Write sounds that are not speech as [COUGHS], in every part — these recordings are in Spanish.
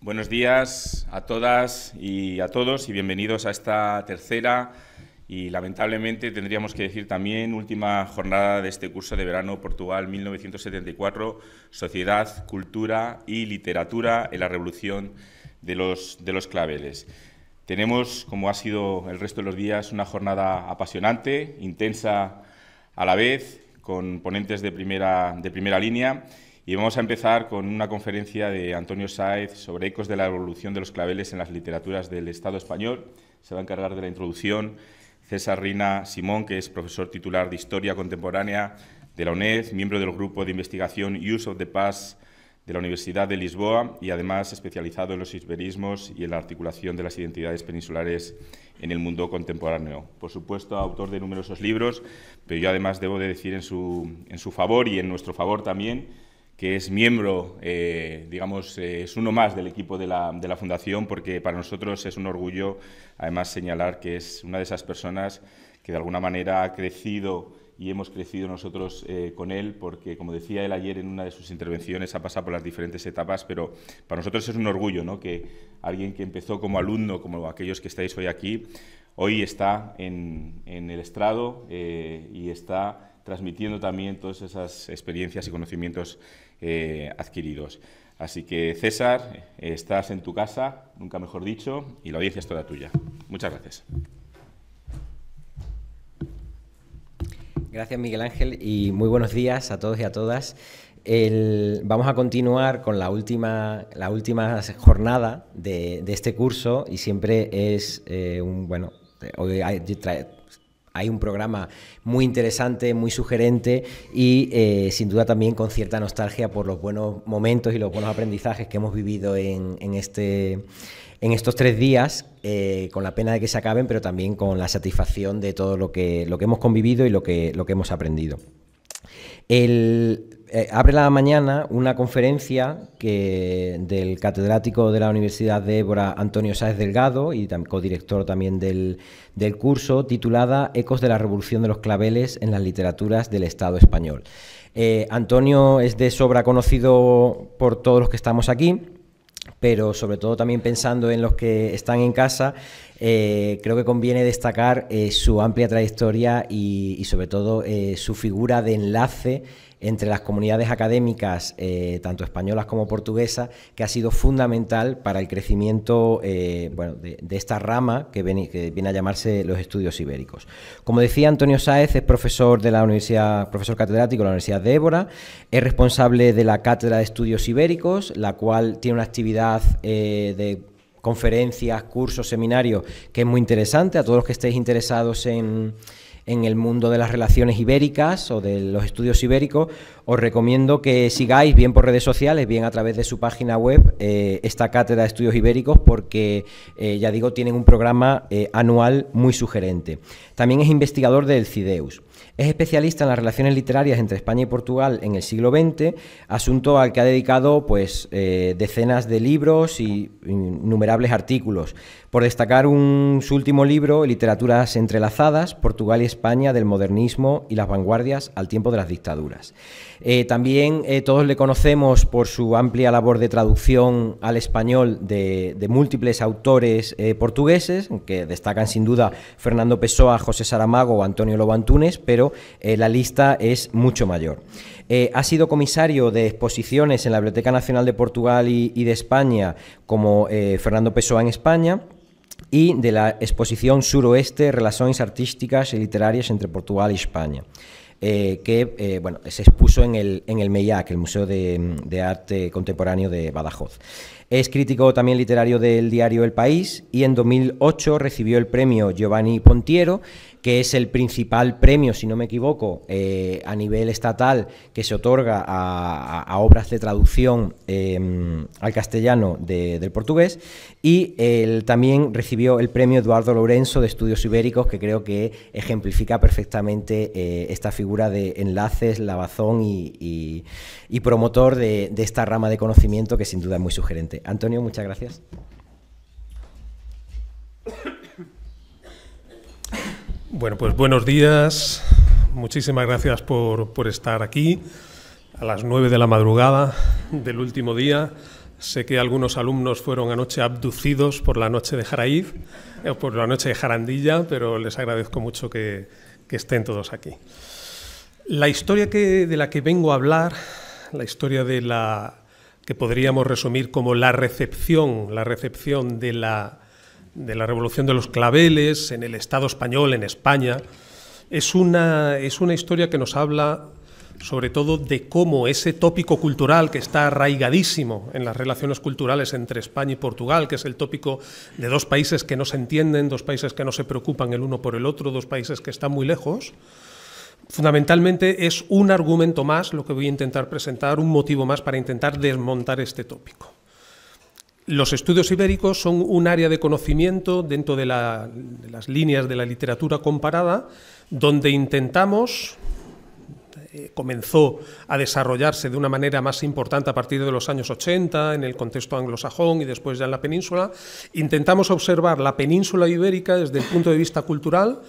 Buenos días a todas y a todos y bienvenidos a esta tercera y lamentablemente tendríamos que decir también última jornada de este curso de verano Portugal 1974, Sociedad, Cultura y Literatura en la Revolución de los, de los Claveles. Tenemos, como ha sido el resto de los días, una jornada apasionante, intensa a la vez, con ponentes de primera, de primera línea y vamos a empezar con una conferencia de Antonio Saez sobre ecos de la evolución de los claveles en las literaturas del Estado español. Se va a encargar de la introducción César Rina Simón, que es profesor titular de Historia Contemporánea de la UNED, miembro del grupo de investigación Use of the Past de la Universidad de Lisboa y además especializado en los isberismos y en la articulación de las identidades peninsulares en el mundo contemporáneo. Por supuesto, autor de numerosos libros, pero yo además debo de decir en su, en su favor y en nuestro favor también que es miembro, eh, digamos, eh, es uno más del equipo de la, Fundación, porque para nosotros es un orgullo, además, señalar que es una de esas personas que de alguna manera ha crecido y hemos crecido nosotros eh, con él, porque, como decía él ayer en una de sus intervenciones, ha pasado por las diferentes etapas, pero para nosotros es un orgullo ¿no? que alguien que empezó como alumno, como aquellos que estáis hoy aquí, hoy está en, en el estrado y está transmitiendo también todas esas experiencias y conocimientos eh, adquiridos. Así que, César, estás en tu casa, nunca mejor dicho, y la audiencia es toda tuya. Muchas gracias. Gracias, Miguel Ángel, y muy buenos días a todos y a todas. vamos a continuar con la última, la última jornada de, este curso y siempre es eh, un, bueno, eh, hay un programa muy interesante, muy sugerente y eh, sin duda también con cierta nostalgia por los buenos momentos y los buenos aprendizajes que hemos vivido en, este, estos tres días, eh, con la pena de que se acaben, pero también con la satisfacción de todo lo que, hemos convivido y lo que, hemos aprendido. Eh, abre la mañana una conferencia que, del catedrático de la Universidad de Évora, Antonio Sáez Delgado, y también codirector también del, curso, titulada Ecos de la Revolución de los Claveles en las Literaturas del Estado Español. Eh, Antonio es de sobra conocido por todos los que estamos aquí, pero sobre todo también pensando en los que están en casa, eh, creo que conviene destacar su amplia trayectoria y, y sobre todo su figura de enlace entre las comunidades académicas, eh, tanto españolas como portuguesas, que ha sido fundamental para el crecimiento eh, de, esta rama que, viene a llamarse los estudios ibéricos. Como decía Antonio Sáez, es profesor de la universidad, profesor catedrático de la Universidad de Évora, es responsable de la Cátedra de Estudios Ibéricos, la cual tiene una actividad eh, de conferencias, cursos, seminarios, que es muy interesante. A todos los que estéis interesados en en el mundo de las relaciones ibéricas o de los estudios ibéricos, os recomiendo que sigáis bien por redes sociales, bien a través de su página web, eh, esta cátedra de estudios ibéricos, porque, eh, ya digo, tienen un programa eh, anual muy sugerente. También es investigador del CIDEUS. Es especialista en las relaciones literarias entre España y Portugal en el siglo XX, asunto al que ha dedicado pues, eh, decenas de libros y innumerables artículos. Por destacar un, su último libro, Literaturas entrelazadas, Portugal y España del modernismo y las vanguardias al tiempo de las dictaduras. Eh, también eh, todos le conocemos por su amplia labor de traducción al español de, múltiples autores portugueses, que destacan sin duda Fernando Pessoa, José Saramago o Antonio Lobantunes, pero eh, la lista es mucho mayor. Eh, ha sido comisario de exposiciones en la Biblioteca Nacional de Portugal y, de España, como eh, Fernando Pessoa en España y de la exposición Suroeste, Relaciones Artísticas y Literarias entre Portugal y España. que bueno, se expuso en el, en el MEIAC, el Museo de, de, Arte Contemporáneo de Badajoz. Es crítico también literario del diario El País y en 2008 recibió el premio Giovanni Pontiero que es el principal premio, si no me equivoco, eh, a nivel estatal que se otorga a, obras de traducción em, al castellano del portugués. Y él también recibió el premio Eduardo Lorenzo de Estudios Ibéricos, que creo que ejemplifica perfectamente eh, esta figura de enlaces, lavazón y, promotor de, de esta rama de conocimiento que sin duda es muy sugerente. Antonio, muchas gracias. Bueno, pues buenos días. Muchísimas gracias por, estar aquí a las nueve de la madrugada del último día. Sé que algunos alumnos fueron anoche abducidos por la noche de Jaraíz, eh, por la noche de Jarandilla, pero les agradezco mucho que, estén todos aquí. La historia de la que vengo a hablar, la historia de la que podríamos resumir como la recepción, la recepción de la de la Revolución de los Claveles, en el Estado español, en España. Es una, es una historia que nos habla sobre todo de cómo ese tópico cultural que está arraigadísimo en las relaciones culturales entre España y Portugal, que es el tópico de dos países que no se entienden, dos países que no se preocupan el uno por el otro, dos países que están muy lejos, fundamentalmente es un argumento más lo que voy a intentar presentar, un motivo más para intentar desmontar este tópico. Los estudios ibéricos son un área de conocimiento dentro de, las líneas de la literatura comparada donde intentamos eh, comenzó a desarrollarse de una manera más importante a partir de los años 80 en el contexto anglosajón y después ya en la península, intentamos observar la península ibérica desde el punto de vista cultural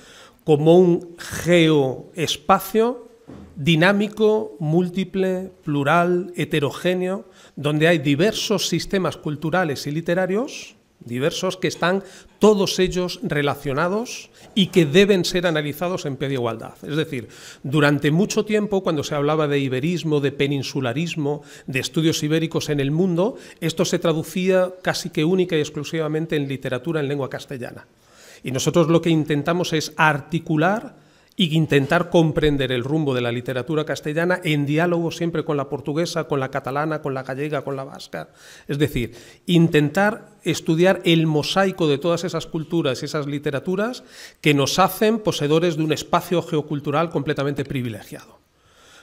como un geoespacio dinámico, múltiple, plural, heterogéneo, donde hay diversos sistemas culturales y literarios, diversos que están todos ellos relacionados y que deben ser analizados en pie de igualdad. Es decir, durante mucho tiempo, cuando se hablaba de iberismo, de peninsularismo, de estudios ibéricos en el mundo, esto se traducía casi que única y exclusivamente en literatura en lengua castellana. Y nosotros lo que intentamos es articular y intentar comprender el rumbo de la literatura castellana en diálogo siempre con la portuguesa, con la catalana, con la gallega, con la vasca. Es decir, intentar estudiar el mosaico de todas esas culturas y esas literaturas que nos hacen poseedores de un espacio geocultural completamente privilegiado.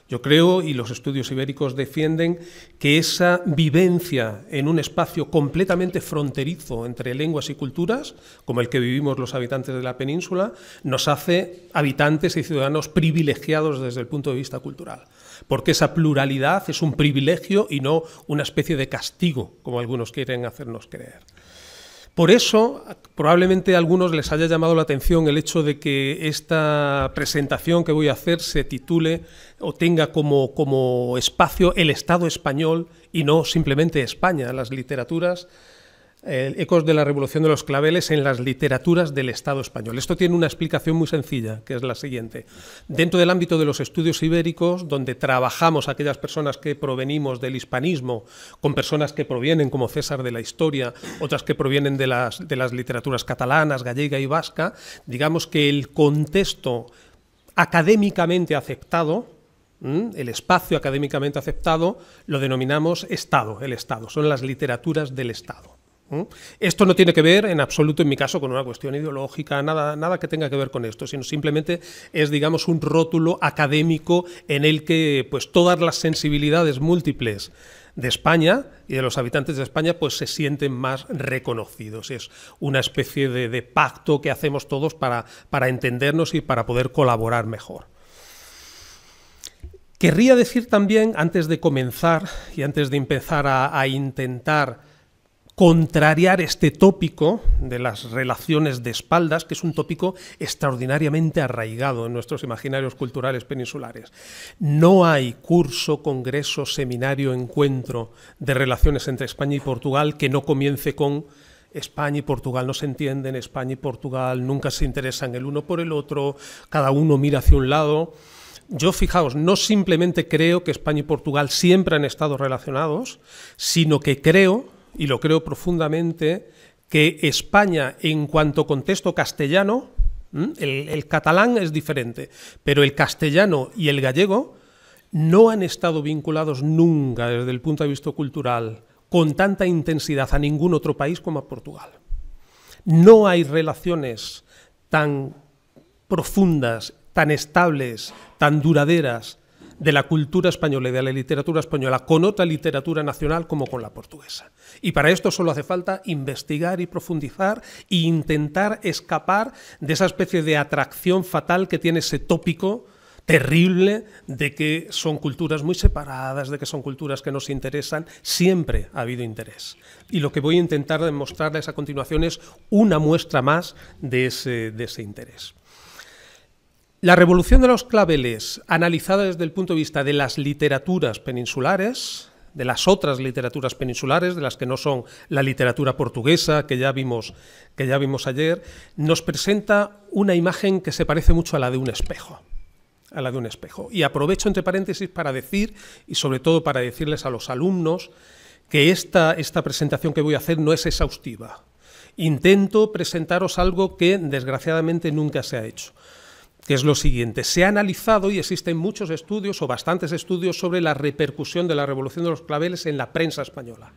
Yo creo, y los estudios ibéricos defienden, que esa vivencia en un espacio completamente fronterizo entre lenguas y culturas, como el que vivimos los habitantes de la península, nos hace habitantes y ciudadanos privilegiados desde el punto de vista cultural. Porque esa pluralidad es un privilegio y no una especie de castigo, como algunos quieren hacernos creer. Por eso, probablemente a algunos les haya llamado la atención el hecho de que esta presentación que voy a hacer se titule o tenga como, espacio el Estado español y no simplemente España, las literaturas. ecos de la Revolución de los Claveles en las literaturas del Estado español. Esto tiene una explicación muy sencilla, que es la siguiente. Dentro del ámbito de los estudios ibéricos, donde trabajamos aquellas personas que provenimos del hispanismo, con personas que provienen, como César, de la historia, otras que provienen de las, de las literaturas catalanas, gallega y vasca, digamos que el contexto académicamente aceptado, el espacio académicamente aceptado lo denominamos Estado, el Estado, son las literaturas del Estado. Esto no tiene que ver en absoluto, en mi caso, con una cuestión ideológica, nada, que tenga que ver con esto, sino simplemente es, digamos, un rótulo académico en el que pues, todas las sensibilidades múltiples de España y de los habitantes de España pues, se sienten más reconocidos. Es una especie de, de pacto que hacemos todos para entendernos y para poder colaborar mejor. Querría decir también, antes de comenzar y antes de empezar a, intentar contrariar este tópico de las relaciones de espaldas, que es un tópico extraordinariamente arraigado en nuestros imaginarios culturales peninsulares. No hay curso, congreso, seminario, encuentro de relaciones entre España y Portugal que no comience con España y Portugal no se entienden, España y Portugal nunca se interesan el uno por el otro, cada uno mira hacia un lado yo fijaos, no simplemente creo que España y Portugal siempre han estado relacionados, sino que creo, y lo creo profundamente, que España en cuanto contexto castellano, el, el catalán es diferente, pero el castellano y el gallego no han estado vinculados nunca desde el punto de vista cultural con tanta intensidad a ningún otro país como a Portugal. No hay relaciones tan profundas tan estables, tan duraderas de la cultura española y de la literatura española con otra literatura nacional como con la portuguesa. Y para esto solo hace falta investigar y profundizar e intentar escapar de esa especie de atracción fatal que tiene ese tópico terrible de que son culturas muy separadas, de que son culturas que nos interesan, siempre ha habido interés. Y lo que voy a intentar demostrarles a continuación es una muestra más de ese, de ese interés. La revolución de los claveles, analizada desde el punto de vista de las literaturas peninsulares, de las otras literaturas peninsulares, de las que no son la literatura portuguesa que ya vimos, que ya vimos ayer, nos presenta una imagen que se parece mucho a la de un espejo a la de un espejo. Y aprovecho entre paréntesis para decir, y sobre todo para decirles a los alumnos, que esta, esta presentación que voy a hacer no es exhaustiva. Intento presentaros algo que desgraciadamente nunca se ha hecho que es lo siguiente. Se ha analizado y existen muchos estudios o bastantes estudios sobre la repercusión de la Revolución de los Claveles en la prensa española,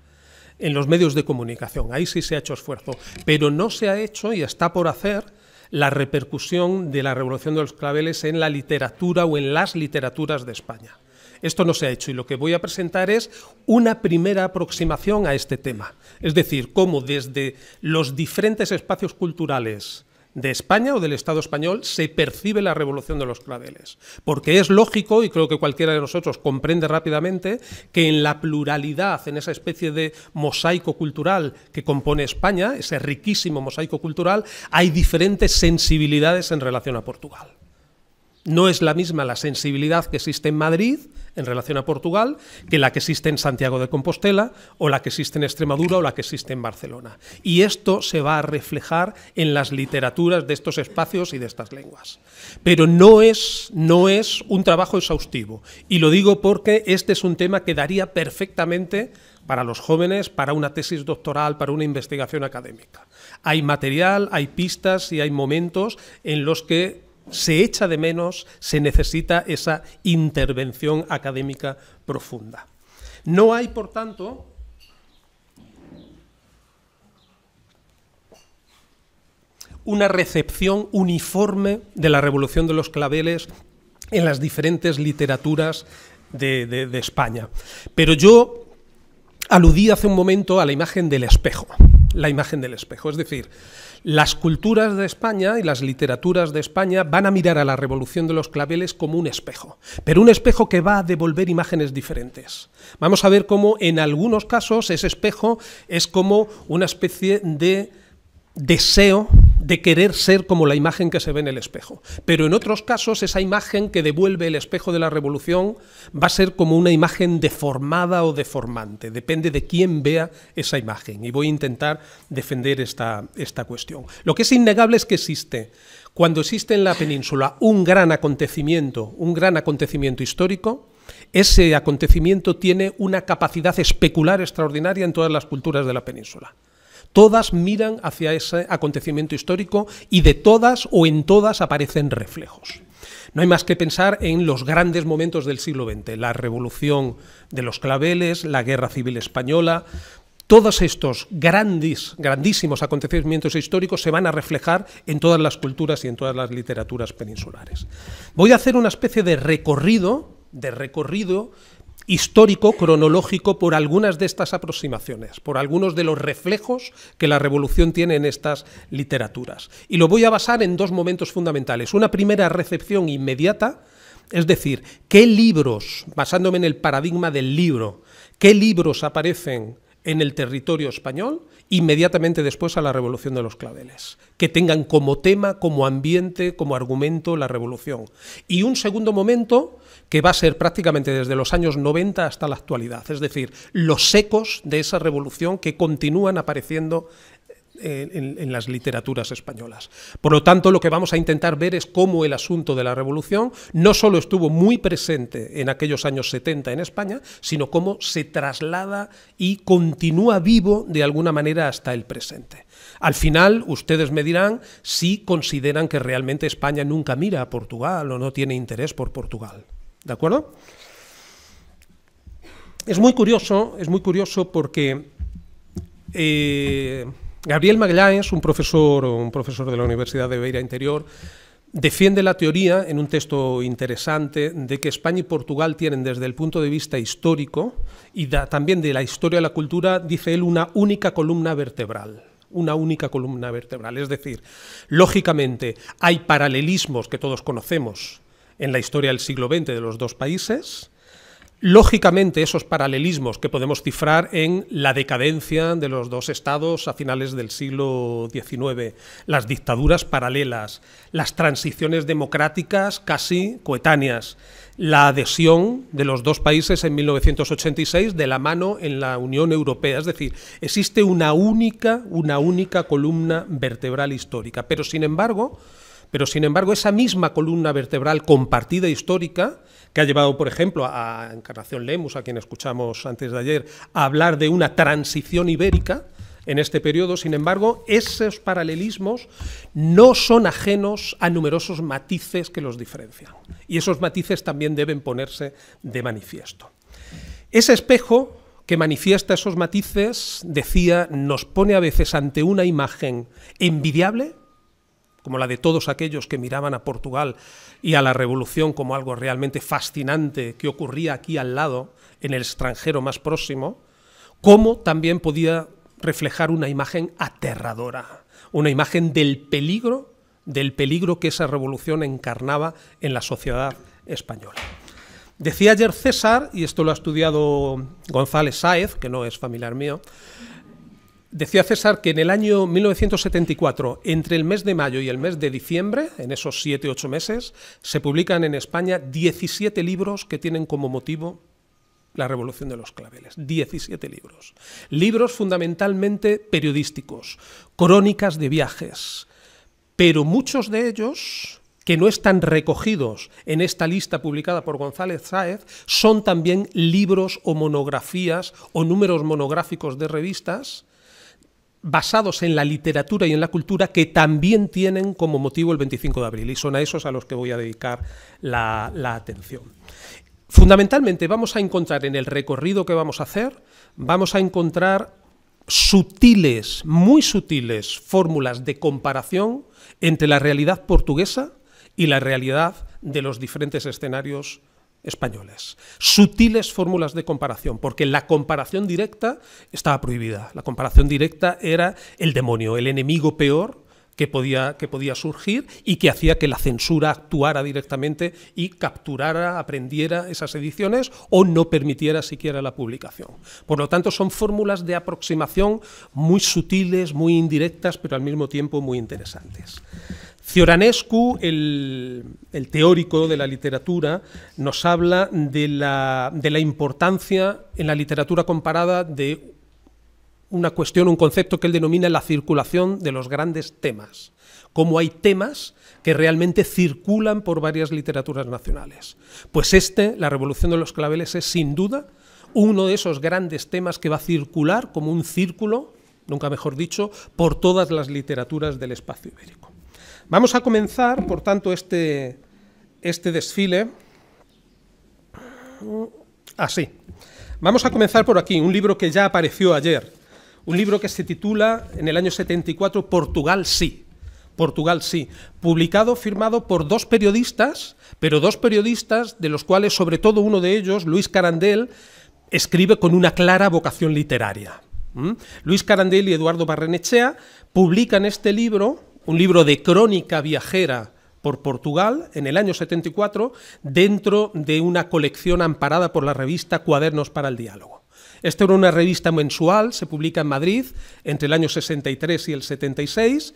en los medios de comunicación. Ahí sí se ha hecho esfuerzo, pero no se ha hecho y está por hacer la repercusión de la Revolución de los Claveles en la literatura o en las literaturas de España. Esto no se ha hecho y lo que voy a presentar es una primera aproximación a este tema, es decir, cómo desde los diferentes espacios culturales, de España o del Estado español se percibe la revolución de los claveles. Porque es lógico, y creo que cualquiera de nosotros comprende rápidamente, que en la pluralidad, en esa especie de mosaico cultural que compone España, ese riquísimo mosaico cultural, hay diferentes sensibilidades en relación a Portugal. No es la misma la sensibilidad que existe en Madrid en relación a Portugal que la que existe en Santiago de Compostela o la que existe en Extremadura o la que existe en Barcelona. Y esto se va a reflejar en las literaturas de estos espacios y de estas lenguas. Pero no es, no es un trabajo exhaustivo. Y lo digo porque este es un tema que daría perfectamente para los jóvenes, para una tesis doctoral, para una investigación académica. Hay material, hay pistas y hay momentos en los que se echa de menos, se necesita esa intervención académica profunda. No hay, por tanto, una recepción uniforme de la Revolución de los Claveles en las diferentes literaturas de, España. Pero yo aludí hace un momento a la imagen del espejo, la imagen del espejo, es decir, las culturas de España y las literaturas de España van a mirar a la revolución de los claveles como un espejo, pero un espejo que va a devolver imágenes diferentes. Vamos a ver cómo en algunos casos ese espejo es como una especie de deseo de querer ser como la imagen que se ve en el espejo. Pero en otros casos esa imagen que devuelve el espejo de la revolución va a ser como una imagen deformada o deformante, depende de quién vea esa imagen. Y voy a intentar defender esta, esta cuestión. Lo que es innegable es que existe, cuando existe en la península un gran acontecimiento, un gran acontecimiento histórico, ese acontecimiento tiene una capacidad especular extraordinaria en todas las culturas de la península. Todas miran hacia ese acontecimiento histórico y de todas o en todas aparecen reflejos. No hay más que pensar en los grandes momentos del siglo XX, la revolución de los claveles, la guerra civil española. Todos estos grandes, grandísimos acontecimientos históricos se van a reflejar en todas las culturas y en todas las literaturas peninsulares. Voy a hacer una especie de recorrido, de recorrido histórico, cronológico, por algunas de estas aproximaciones, por algunos de los reflejos que la revolución tiene en estas literaturas. Y lo voy a basar en dos momentos fundamentales. Una primera recepción inmediata, es decir, qué libros, basándome en el paradigma del libro, qué libros aparecen en el territorio español inmediatamente después a la Revolución de los Claveles, que tengan como tema, como ambiente, como argumento la revolución. Y un segundo momento que va a ser prácticamente desde los años 90 hasta la actualidad, es decir, los ecos de esa revolución que continúan apareciendo en, las literaturas españolas. Por lo tanto, lo que vamos a intentar ver es cómo el asunto de la revolución no solo estuvo muy presente en aquellos años 70 en España, sino cómo se traslada y continúa vivo de alguna manera hasta el presente. Al final, ustedes me dirán si consideran que realmente España nunca mira a Portugal o no tiene interés por Portugal. ¿De acuerdo? Es muy curioso, es muy curioso porque eh, Gabriel Magallanes, un profesor, un profesor de la Universidad de Beira Interior, defiende la teoría en un texto interesante de que España y Portugal tienen desde el punto de vista histórico y también de la historia de la cultura, dice él, una única columna vertebral una única columna vertebral. Es decir, lógicamente hay paralelismos que todos conocemos en la historia del siglo XX de los dos países, Lógicamente, esos paralelismos que podemos cifrar en la decadencia de los dos estados a finales del siglo XIX, las dictaduras paralelas, las transiciones democráticas casi coetáneas, la adhesión de los dos países en 1986 de la mano en la Unión Europea. Es decir, existe una única, una única columna vertebral histórica. Pero sin embargo, pero sin embargo, esa misma columna vertebral compartida histórica que ha llevado, por ejemplo, a Encarnación Lemus, a quien escuchamos antes de ayer, a hablar de una transición ibérica en este periodo. Sin embargo, esos paralelismos no son ajenos a numerosos matices que los diferencian. Y esos matices también deben ponerse de manifiesto. Ese espejo que manifiesta esos matices, decía, nos pone a veces ante una imagen envidiable como la de todos aquellos que miraban a Portugal y a la revolución como algo realmente fascinante que ocurría aquí al lado, en el extranjero más próximo, cómo también podía reflejar una imagen aterradora, una imagen del peligro, del peligro que esa revolución encarnaba en la sociedad española. Decía ayer César, y esto lo ha estudiado González Sáez, que no es familiar mío, Decía César que en el año 1974, entre el mes de mayo y el mes de diciembre, en esos o ocho meses, se publican en España 17 libros que tienen como motivo la revolución de los claveles. 17 libros. Libros fundamentalmente periodísticos, crónicas de viajes, pero muchos de ellos que no están recogidos en esta lista publicada por González Sáez, son también libros o monografías o números monográficos de revistas basados en la literatura y en la cultura que también tienen como motivo el 25 de abril y son a esos a los que voy a dedicar la, atención. Fundamentalmente vamos a encontrar en el recorrido que vamos a hacer, vamos a encontrar sutiles, muy sutiles fórmulas de comparación entre la realidad portuguesa y la realidad de los diferentes escenarios españoles. Sutiles fórmulas de comparación, porque la comparación directa estaba prohibida. La comparación directa era el demonio, el enemigo peor que podía, que podía surgir y que hacía que la censura actuara directamente y capturara, aprendiera esas ediciones o no permitiera siquiera la publicación. Por lo tanto, son fórmulas de aproximación muy sutiles, muy indirectas, pero al mismo tiempo muy interesantes. Cioranescu, el, teórico de la literatura, nos habla de la, de la importancia en la literatura comparada de una cuestión, un concepto que él denomina la circulación de los grandes temas. Cómo hay temas que realmente circulan por varias literaturas nacionales. Pues este, la revolución de los claveles, es sin duda uno de esos grandes temas que va a circular como un círculo, nunca mejor dicho, por todas las literaturas del espacio ibérico. Vamos a comenzar, por tanto, este, este desfile así. Vamos a comenzar por aquí, un libro que ya apareció ayer, un libro que se titula en el año 74 Portugal sí. Portugal sí, publicado, firmado por dos periodistas, pero dos periodistas de los cuales sobre todo uno de ellos, Luis Carandel, escribe con una clara vocación literaria. ¿Mm? Luis Carandel y Eduardo Barrenechea publican este libro un libro de crónica viajera por Portugal en el año 74 dentro de una colección amparada por la revista Cuadernos para el Diálogo. Esta era una revista mensual, se publica en Madrid entre el año 63 y el 76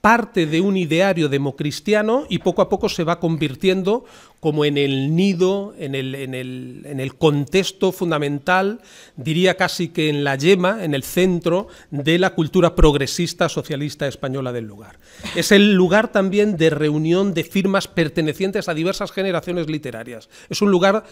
parte de un ideario democristiano y poco a poco se va convirtiendo como en el nido, en el, en, el, en el, contexto fundamental, diría casi que en la yema, en el centro de la cultura progresista socialista española del lugar. Es el lugar también de reunión de firmas pertenecientes a diversas generaciones literarias. Es un lugar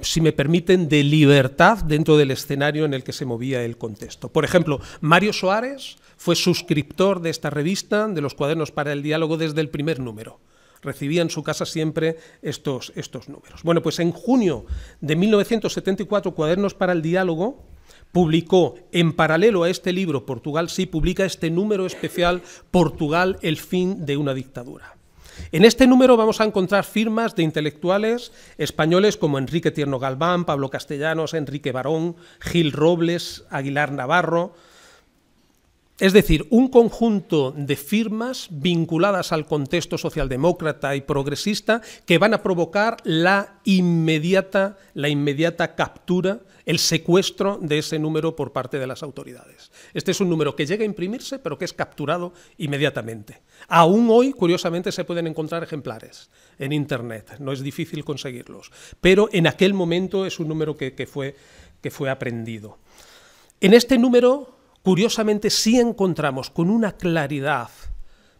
si me permiten, de libertad dentro del escenario en el que se movía el contexto. Por ejemplo, Mario Soares fue suscriptor de esta revista, de los cuadernos para el diálogo, desde el primer número. Recibía en su casa siempre estos, estos números. Bueno, pues en junio de 1974, Cuadernos para el Diálogo publicó en paralelo a este libro, Portugal sí, publica este número especial, Portugal, el fin de una dictadura. En este número vamos a encontrar firmas de intelectuales españoles como Enrique Tierno Galván, Pablo Castellanos, Enrique Barón, Gil Robles, Aguilar Navarro. Es decir, un conjunto de firmas vinculadas al contexto socialdemócrata y progresista que van a provocar la inmediata, la inmediata captura, el secuestro de ese número por parte de las autoridades. Este es un número que llega a imprimirse, pero que es capturado inmediatamente. Aún hoy, curiosamente, se pueden encontrar ejemplares en Internet, no es difícil conseguirlos, pero en aquel momento es un número que, fue, fue aprendido. En este número, curiosamente, sí encontramos con una claridad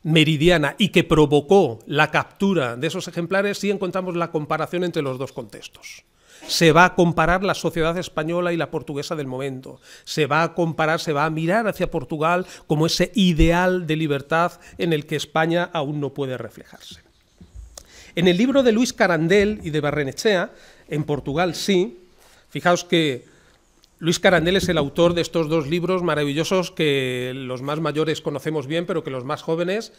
meridiana y que provocó la captura de esos ejemplares, sí encontramos la comparación entre los dos contextos. Se va a comparar la sociedad española y la portuguesa del momento. Se va a comparar, se va a mirar hacia Portugal como ese ideal de libertad en el que España aún no puede reflejarse. En el libro de Luis Carandel y de Barrenechea, en Portugal sí, fijaos que Luis Carandel es el autor de estos dos libros maravillosos que los más mayores conocemos bien, pero que los más jóvenes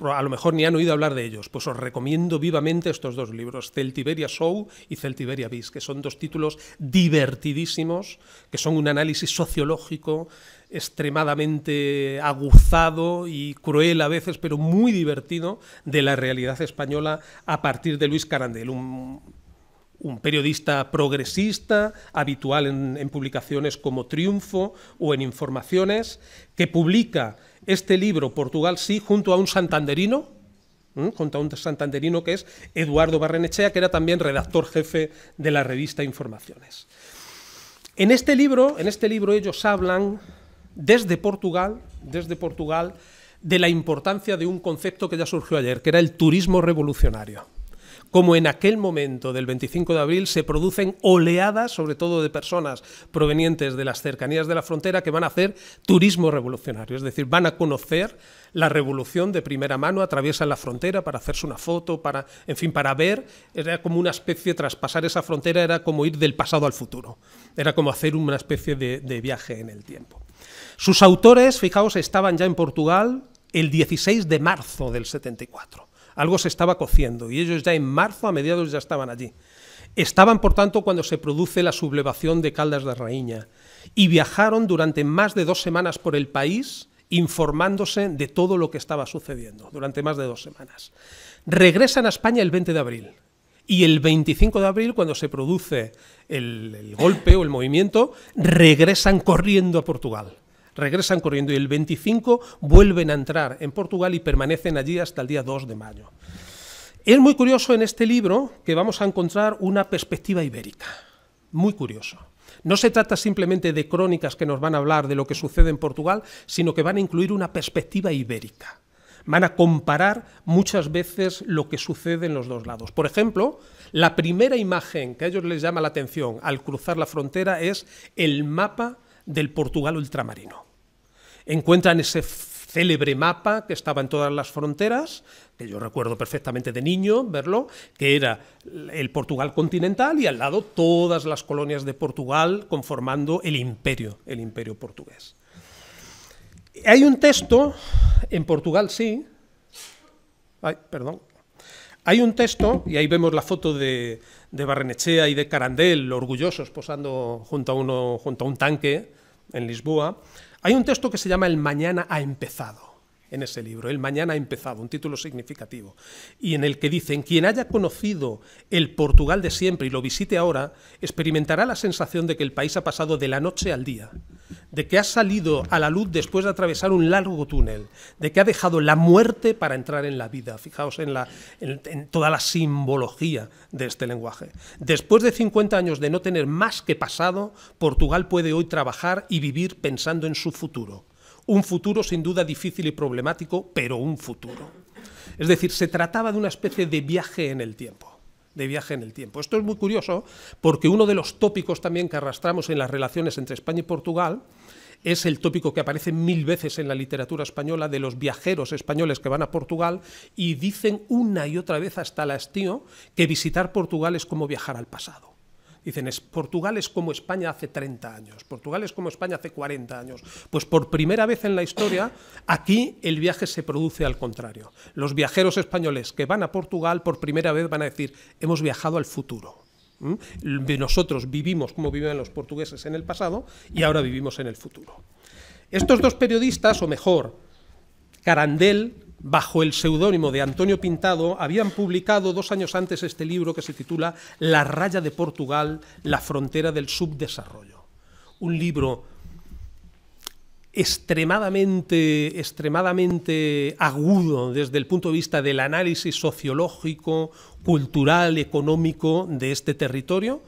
a lo mejor ni han oído hablar de ellos. Pues os recomiendo vivamente estos dos libros, Celtiberia Show y Celtiberia Bis, que son dos títulos divertidísimos, que son un análisis sociológico extremadamente aguzado y cruel a veces, pero muy divertido de la realidad española a partir de Luis Carandel, un un periodista progresista, habitual en, publicaciones como Triunfo o en Informaciones, que publica este libro, Portugal sí, junto a un santanderino, junto a un santanderino que es Eduardo Barrenechea, que era también redactor jefe de la revista Informaciones. En este libro, en este libro ellos hablan desde Portugal, desde Portugal, de la importancia de un concepto que ya surgió ayer, que era el turismo revolucionario como en aquel momento del 25 de abril se producen oleadas, sobre todo de personas provenientes de las cercanías de la frontera, que van a hacer turismo revolucionario, es decir, van a conocer la revolución de primera mano, atraviesan la frontera para hacerse una foto, para, en fin, para ver, era como una especie, traspasar esa frontera era como ir del pasado al futuro, era como hacer una especie de, de viaje en el tiempo. Sus autores, fijaos, estaban ya en Portugal el 16 de marzo del 74 algo se estaba cociendo y ellos ya en marzo, a mediados, ya estaban allí. Estaban, por tanto, cuando se produce la sublevación de Caldas de Raíña y viajaron durante más de dos semanas por el país informándose de todo lo que estaba sucediendo, durante más de dos semanas. Regresan a España el 20 de abril y el 25 de abril, cuando se produce el golpe o el movimiento, regresan corriendo a Portugal regresan corriendo y el 25 vuelven a entrar en Portugal y permanecen allí hasta el día 2 de mayo. Es muy curioso en este libro que vamos a encontrar una perspectiva ibérica, muy curioso. No se trata simplemente de crónicas que nos van a hablar de lo que sucede en Portugal, sino que van a incluir una perspectiva ibérica. Van a comparar muchas veces lo que sucede en los dos lados. Por ejemplo, la primera imagen que a ellos les llama la atención al cruzar la frontera es el mapa del Portugal ultramarino. Encuentran ese célebre mapa que estaba en todas las fronteras, que yo recuerdo perfectamente de niño verlo, que era el Portugal continental y al lado todas las colonias de Portugal conformando el imperio, el imperio portugués. Hay un texto, en Portugal sí, perdón, hay un texto, y ahí vemos la foto de, Barrenechea y de Carandel, orgullosos, posando junto a, uno, junto a un tanque, en Lisboa, hay un texto que se llama El mañana ha empezado en ese libro, El Mañana ha empezado, un título significativo, y en el que dicen, quien haya conocido el Portugal de siempre y lo visite ahora, experimentará la sensación de que el país ha pasado de la noche al día, de que ha salido a la luz después de atravesar un largo túnel, de que ha dejado la muerte para entrar en la vida. Fijaos en, en toda la simbología de este lenguaje. Después de 50 años de no tener más que pasado, Portugal puede hoy trabajar y vivir pensando en su futuro. Un futuro sin duda difícil y problemático, pero un futuro. Es decir, se trataba de una especie de viaje en el tiempo de viaje en el tiempo. Esto es muy curioso porque uno de los tópicos también que arrastramos en las relaciones entre España y Portugal es el tópico que aparece mil veces en la literatura española de los viajeros españoles que van a Portugal y dicen una y otra vez hasta la hastío que visitar Portugal es como viajar al pasado. Dicen, es, Portugal es como España hace 30 años, Portugal es como España hace 40 años. Pues por primera vez en la historia, aquí el viaje se produce al contrario. Los viajeros españoles que van a Portugal por primera vez van a decir, hemos viajado al futuro. ¿Mm? Nosotros vivimos como vivían los portugueses en el pasado y ahora vivimos en el futuro. Estos dos periodistas, o mejor, Carandel, bajo el seudónimo de Antonio Pintado, habían publicado dos años antes este libro que se titula La raya de Portugal, la frontera del subdesarrollo. Un libro extremadamente, extremadamente agudo desde el punto de vista del análisis sociológico, cultural, económico de este territorio,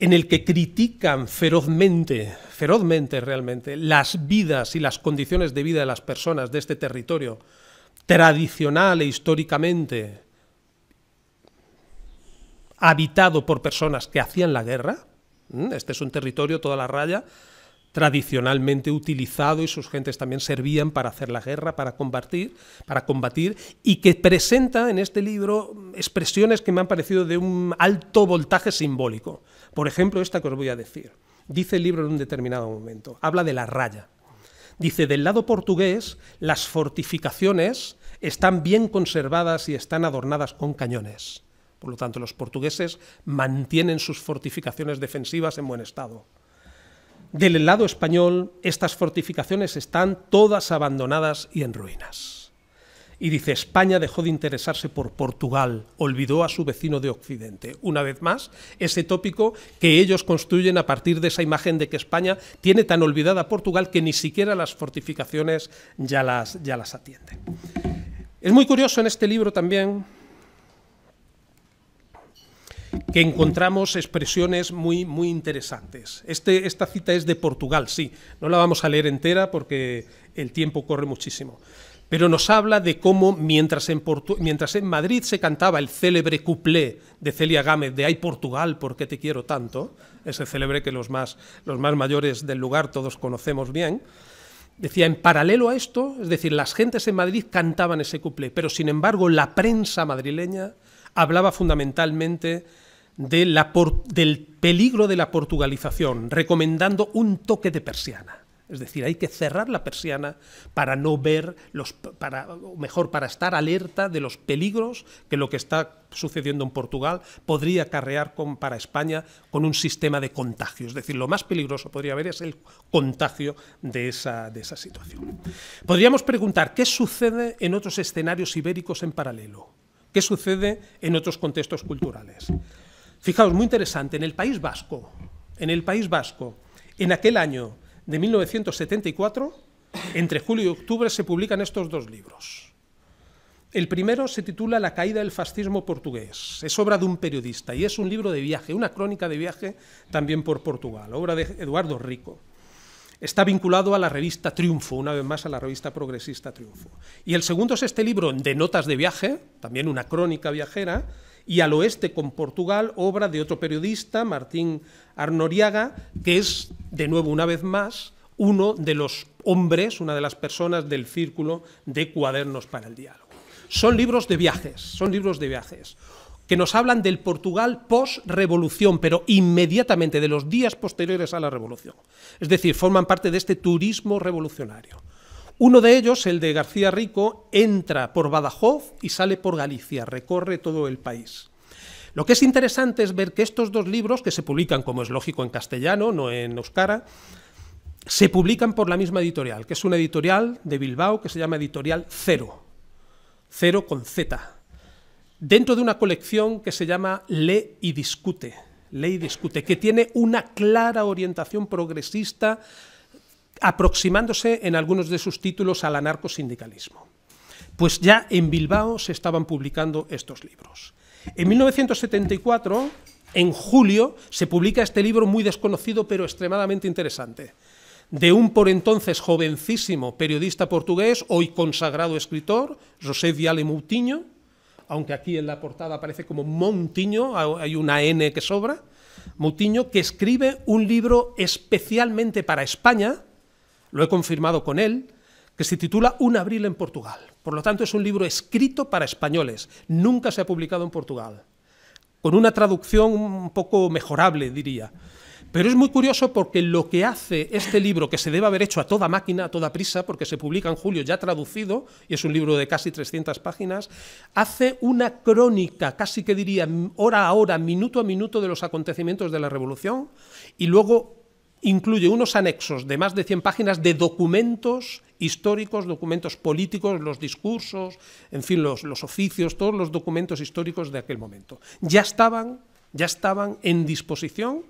en el que critican ferozmente, ferozmente realmente, las vidas y las condiciones de vida de las personas de este territorio tradicional e históricamente habitado por personas que hacían la guerra. Este es un territorio, toda la raya, tradicionalmente utilizado y sus gentes también servían para hacer la guerra, para combatir, para combatir y que presenta en este libro expresiones que me han parecido de un alto voltaje simbólico. Por ejemplo, esta que os voy a decir. Dice el libro en un determinado momento, habla de la raya. Dice, del lado portugués, las fortificaciones están bien conservadas y están adornadas con cañones. Por lo tanto, los portugueses mantienen sus fortificaciones defensivas en buen estado. Del lado español, estas fortificaciones están todas abandonadas y en ruinas. Y dice, España dejó de interesarse por Portugal, olvidó a su vecino de Occidente. Una vez más, ese tópico que ellos construyen a partir de esa imagen de que España tiene tan olvidada a Portugal que ni siquiera las fortificaciones ya las, ya las atienden. Es muy curioso en este libro también que encontramos expresiones muy, muy interesantes. Este, esta cita es de Portugal, sí, no la vamos a leer entera porque el tiempo corre muchísimo. Pero nos habla de cómo mientras en, mientras en Madrid se cantaba el célebre cuplé de Celia Gámez de Ay Portugal, ¿por qué te quiero tanto? Ese célebre que los más, los más mayores del lugar todos conocemos bien. Decía, en paralelo a esto, es decir, las gentes en Madrid cantaban ese cuplé, pero sin embargo la prensa madrileña hablaba fundamentalmente del peligro de la portugalización, recomendando un toque de persiana. Es decir, hay que cerrar la persiana para no ver los para o mejor para estar alerta de los peligros que lo que está sucediendo en Portugal podría acarrear para España con un sistema de contagio. Es decir, lo más peligroso podría haber es el contagio de esa, de esa situación. Podríamos preguntar qué sucede en otros escenarios ibéricos en paralelo, qué sucede en otros contextos culturales. Fijaos, muy interesante, en el País Vasco, en el País Vasco, en aquel año de 1974, entre julio y octubre se publican estos dos libros. El primero se titula La caída del fascismo portugués. Es obra de un periodista y es un libro de viaje, una crónica de viaje también por Portugal, obra de Eduardo Rico. Está vinculado a la revista Triunfo, una vez más a la revista progresista Triunfo. Y el segundo es este libro de notas de viaje, también una crónica viajera, y al oeste con Portugal, obra de otro periodista, Martín Arnoriaga, que es, de nuevo, una vez más, uno de los hombres, una de las personas del círculo de cuadernos para el diálogo. Son libros de viajes, son libros de viajes que nos hablan del Portugal post-revolución, pero inmediatamente de los días posteriores a la revolución. Es decir, forman parte de este turismo revolucionario. Uno de ellos, el de García Rico, entra por Badajoz y sale por Galicia, recorre todo el país. Lo que es interesante es ver que estos dos libros, que se publican, como es lógico, en castellano, no en euskara, se publican por la misma editorial, que es una editorial de Bilbao que se llama Editorial Cero, Cero con Z, dentro de una colección que se llama Le y Discute, Lee y Discute, que tiene una clara orientación progresista aproximándose en algunos de sus títulos al anarcosindicalismo. Pues ya en Bilbao se estaban publicando estos libros. En 1974, en julio, se publica este libro muy desconocido pero extremadamente interesante, de un por entonces jovencísimo periodista portugués, hoy consagrado escritor, José Viale Mutiño, aunque aquí en la portada aparece como Montiño, hay una N que sobra, Mutiño, que escribe un libro especialmente para España, lo he confirmado con él, que se titula Un abril en Portugal. Por lo tanto, es un libro escrito para españoles, nunca se ha publicado en Portugal, con una traducción un poco mejorable, diría. Pero es muy curioso porque lo que hace este libro, que se debe haber hecho a toda máquina, a toda prisa, porque se publica en julio ya traducido, y es un libro de casi 300 páginas, hace una crónica, casi que diría hora a hora, minuto a minuto de los acontecimientos de la Revolución, y luego incluye unos anexos de más de 100 páginas de documentos históricos, documentos políticos, los discursos, en fin, los, oficios, todos los documentos históricos de aquel momento. Ya estaban, ya estaban en disposición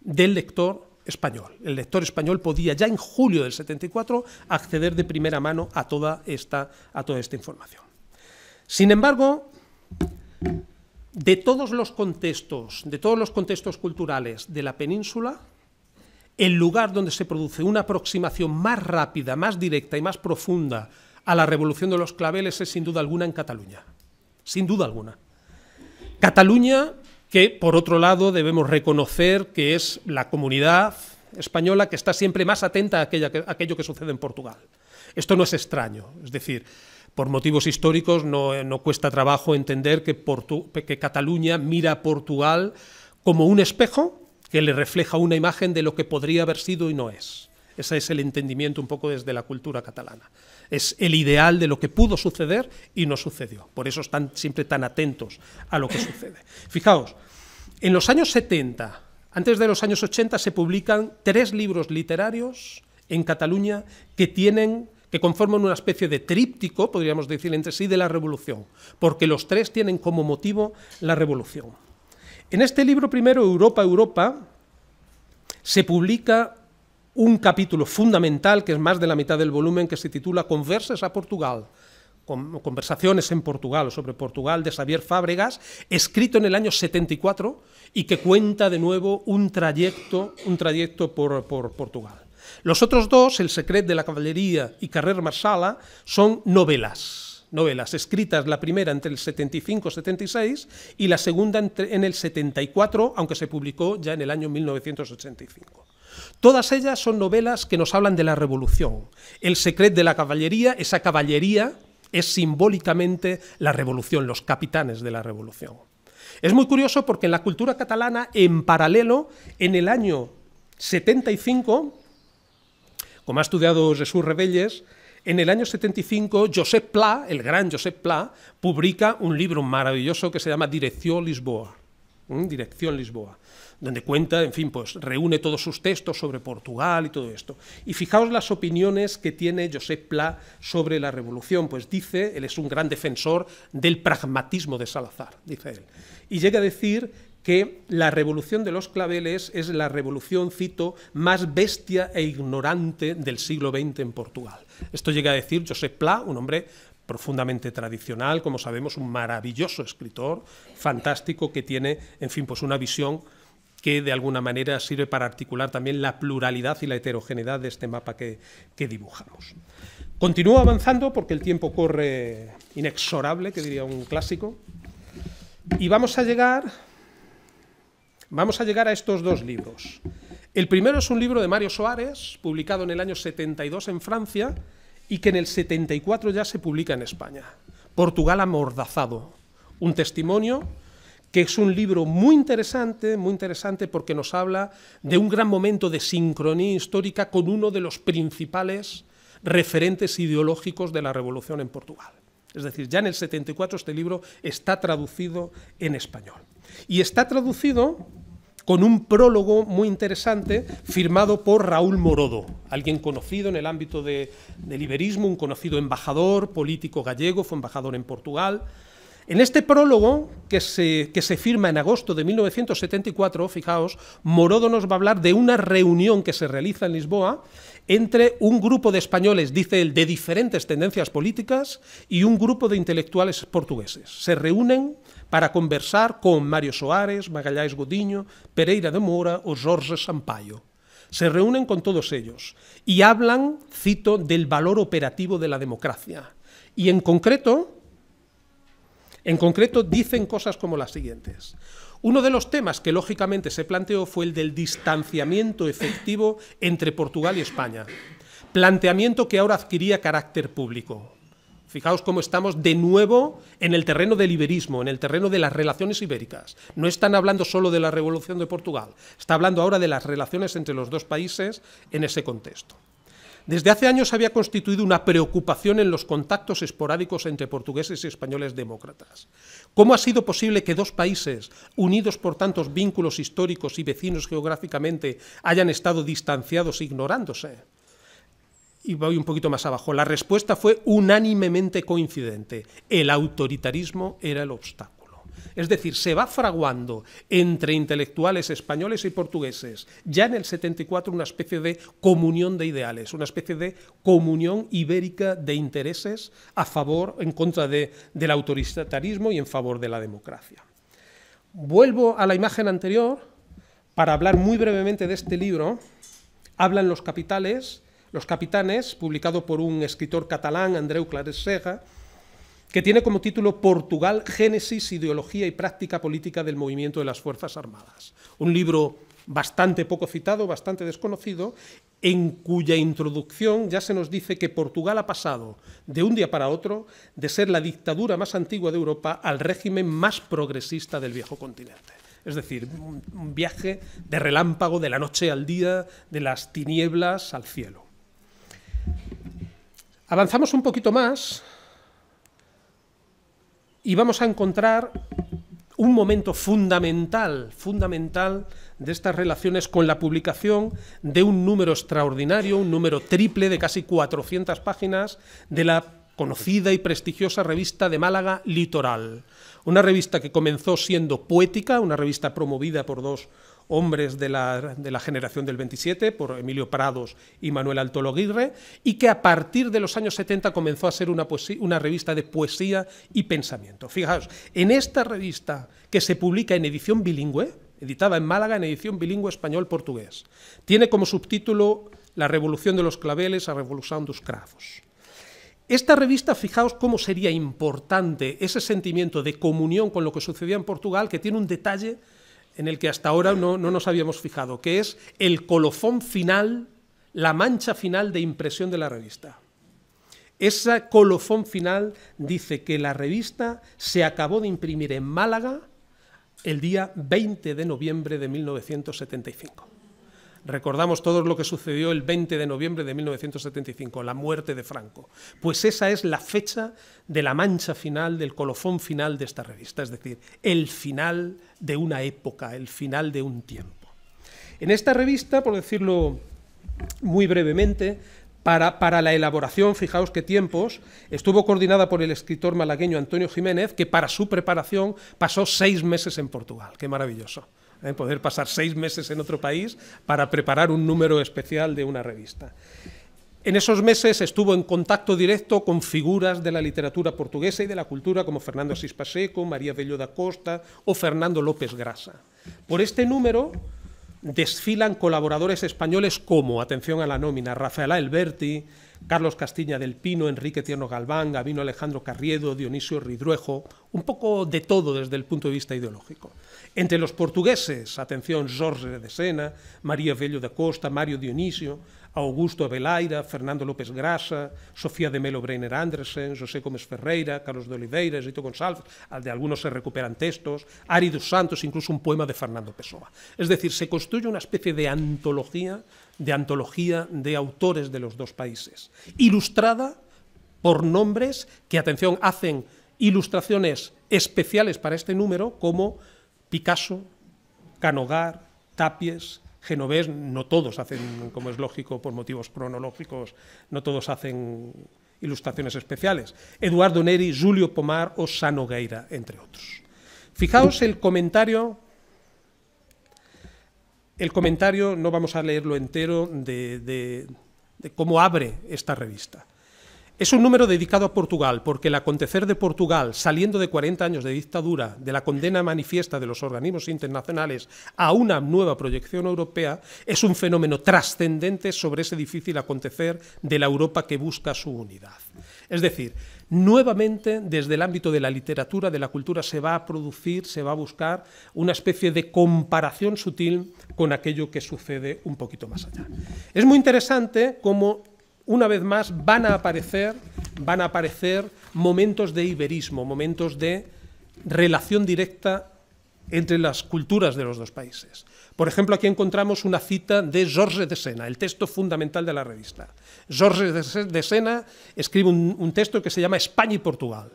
del lector español. El lector español podía ya en julio del 74 acceder de primera mano a toda esta, a toda esta información. Sin embargo, de todos los contextos, de todos los contextos culturales de la península, el lugar donde se produce una aproximación más rápida, más directa y más profunda a la revolución de los claveles es sin duda alguna en Cataluña. Sin duda alguna. Cataluña, que por otro lado debemos reconocer que es la comunidad española que está siempre más atenta a, aquello que sucede en Portugal. Esto no es extraño, es decir, por motivos históricos no, cuesta trabajo entender que Cataluña mira a Portugal como un espejo que le refleja una imagen de lo que podría haber sido y no es. Ese es el entendimiento un poco desde la cultura catalana. Es el ideal de lo que pudo suceder y no sucedió. Por eso están siempre tan atentos a lo que sucede. Fijaos, en los años 70, antes de los años 80, se publican tres libros literarios en Cataluña que tienen que conforman una especie de tríptico, podríamos decir entre sí, de la revolución, porque los tres tienen como motivo la revolución. En este libro primero, Europa, Europa, se publica un capítulo fundamental, que es más de la mitad del volumen, que se titula Converses a Portugal, conversaciones en Portugal, sobre Portugal, de Xavier Fábregas, escrito en el año 74 y que cuenta de nuevo un trayecto, un trayecto por, por Portugal. Los otros dos, El secret de la caballería y Carrer Marsala, son novelas novelas, escritas la primera entre el 75 y 76 y la segunda en el 74, aunque se publicó ya en el año 1985. Todas ellas son novelas que nos hablan de la revolución. El secret de la caballería, esa caballería es simbólicamente la revolución, los capitanes de la revolución. Es muy curioso porque en la cultura catalana, en paralelo, en el año 75, como ha estudiado Jesús Rebelles, en el año 75, Josep Pla, el gran Josep Pla, publica un libro maravilloso que se llama Dirección Lisboa. Dirección Lisboa donde cuenta, en fin, pues reúne todos sus textos sobre Portugal y todo esto. Y fijaos las opiniones que tiene Josep Pla sobre la revolución, pues dice, él es un gran defensor del pragmatismo de Salazar, dice él. Y llega a decir que la revolución de los claveles es la revolución, cito, más bestia e ignorante del siglo XX en Portugal. Esto llega a decir José Pla, un hombre profundamente tradicional, como sabemos, un maravilloso escritor, fantástico, que tiene, en fin, pues una visión que de alguna manera sirve para articular también la pluralidad y la heterogeneidad de este mapa que, que dibujamos. Continúo avanzando porque el tiempo corre inexorable, que diría un clásico, y vamos a llegar Vamos a llegar a estos dos libros. El primero es un libro de Mario Soares, publicado en el año 72 en Francia y que en el 74 ya se publica en España. Portugal amordazado, un testimonio que es un libro muy interesante, muy interesante porque nos habla de un gran momento de sincronía histórica con uno de los principales referentes ideológicos de la revolución en Portugal. Es decir, ya en el 74 este libro está traducido en español. Y está traducido con un prólogo muy interesante firmado por Raúl Morodo, alguien conocido en el ámbito de, del iberismo, un conocido embajador político gallego, fue embajador en Portugal. En este prólogo, que se, que se firma en agosto de 1974, fijaos, Morodo nos va a hablar de una reunión que se realiza en Lisboa entre un grupo de españoles, dice él, de diferentes tendencias políticas y un grupo de intelectuales portugueses. Se reúnen para conversar con Mario Soares, Magalhães Godinho, Pereira de Moura o Jorge Sampaio. Se reúnen con todos ellos y hablan, cito, del valor operativo de la democracia. Y en concreto, en concreto dicen cosas como las siguientes. Uno de los temas que lógicamente se planteó fue el del distanciamiento efectivo entre Portugal y España, planteamiento que ahora adquiría carácter público. Fijaos cómo estamos de nuevo en el terreno del iberismo, en el terreno de las relaciones ibéricas. No están hablando solo de la Revolución de Portugal, está hablando ahora de las relaciones entre los dos países en ese contexto. Desde hace años había constituido una preocupación en los contactos esporádicos entre portugueses y españoles demócratas. ¿Cómo ha sido posible que dos países, unidos por tantos vínculos históricos y vecinos geográficamente, hayan estado distanciados ignorándose? y voy un poquito más abajo. La respuesta fue unánimemente coincidente. El autoritarismo era el obstáculo. Es decir, se va fraguando entre intelectuales españoles y portugueses, ya en el 74, una especie de comunión de ideales, una especie de comunión ibérica de intereses a favor, en contra de, del autoritarismo y en favor de la democracia. Vuelvo a la imagen anterior para hablar muy brevemente de este libro. Hablan los capitales los capitanes, publicado por un escritor catalán, Andreu Clares Sega, que tiene como título Portugal, Génesis, Ideología y Práctica Política del Movimiento de las Fuerzas Armadas. Un libro bastante poco citado, bastante desconocido, en cuya introducción ya se nos dice que Portugal ha pasado de un día para otro de ser la dictadura más antigua de Europa al régimen más progresista del viejo continente. Es decir, un viaje de relámpago de la noche al día, de las tinieblas al cielo. Avanzamos un poquito más y vamos a encontrar un momento fundamental, fundamental de estas relaciones con la publicación de un número extraordinario, un número triple de casi 400 páginas de la conocida y prestigiosa revista de Málaga Litoral. Una revista que comenzó siendo poética, una revista promovida por dos hombres de la, generación del 27, por Emilio Prados y Manuel Altolo y que a partir de los años 70 comenzó a ser una, una revista de poesía y pensamiento. Fijaos, en esta revista que se publica en edición bilingüe, editada en Málaga en edición bilingüe español-portugués, tiene como subtítulo La revolución de los claveles, a revolución dos cravos. Esta revista, fijaos cómo sería importante ese sentimiento de comunión con lo que sucedía en Portugal, que tiene un detalle en el que hasta ahora no, nos habíamos fijado, que es el colofón final, la mancha final de impresión de la revista. Esa colofón final dice que la revista se acabó de imprimir en Málaga el día 20 de noviembre de 1975. Recordamos todos lo que sucedió el 20 de noviembre de 1975, la muerte de Franco. Pues esa es la fecha de la mancha final, del colofón final de esta revista, es decir, el final de una época, el final de un tiempo. En esta revista, por decirlo muy brevemente, para, para, la elaboración, fijaos qué tiempos, estuvo coordinada por el escritor malagueño Antonio Jiménez, que para su preparación pasó seis meses en Portugal. Qué maravilloso. ¿eh? Poder pasar seis meses en otro país para preparar un número especial de una revista. En esos meses estuvo en contacto directo con figuras de la literatura portuguesa y de la cultura como Fernando Asís Pacheco, María Bello da Costa o Fernando López Grasa. Por este número desfilan colaboradores españoles como, atención a la nómina, Rafael Alberti, Carlos Castiña del Pino, Enrique Tierno Galván, Gabino Alejandro Carriedo, Dionisio Ridruejo, un poco de todo desde el punto de vista ideológico. Entre los portugueses, atención, Jorge de Sena, María Bello da Costa, Mario Dionisio, Augusto Abelaira, Fernando López Grasa, Sofía de Melo Breiner Andersen, José Gómez Ferreira, Carlos de Oliveira, Rito González, de algunos se recuperan textos, Ari Santos, incluso un poema de Fernando Pessoa. Es decir, se construye una especie de antología, de antología de autores de los dos países, ilustrada por nombres que, atención, hacen ilustraciones especiales para este número como Picasso, Canogar, Tapies, genovés, no todos hacen, como es lógico, por motivos cronológicos, no todos hacen ilustraciones especiales. Eduardo Neri, Julio Pomar o Sano entre otros. Fijaos el comentario, el comentario, no vamos a leerlo entero, de, de cómo abre esta revista. Es un número dedicado a Portugal, porque el acontecer de Portugal, saliendo de 40 años de dictadura, de la condena manifiesta de los organismos internacionales a una nueva proyección europea, es un fenómeno trascendente sobre ese difícil acontecer de la Europa que busca su unidad. Es decir, nuevamente desde el ámbito de la literatura, de la cultura, se va a producir, se va a buscar una especie de comparación sutil con aquello que sucede un poquito más allá. Es muy interesante cómo una vez más van a aparecer, van a aparecer momentos de iberismo, momentos de relación directa entre las culturas de los dos países. Por ejemplo, aquí encontramos una cita de Jorge de Sena, el texto fundamental de la revista. Jorge de Sena escribe un, texto que se llama España y Portugal,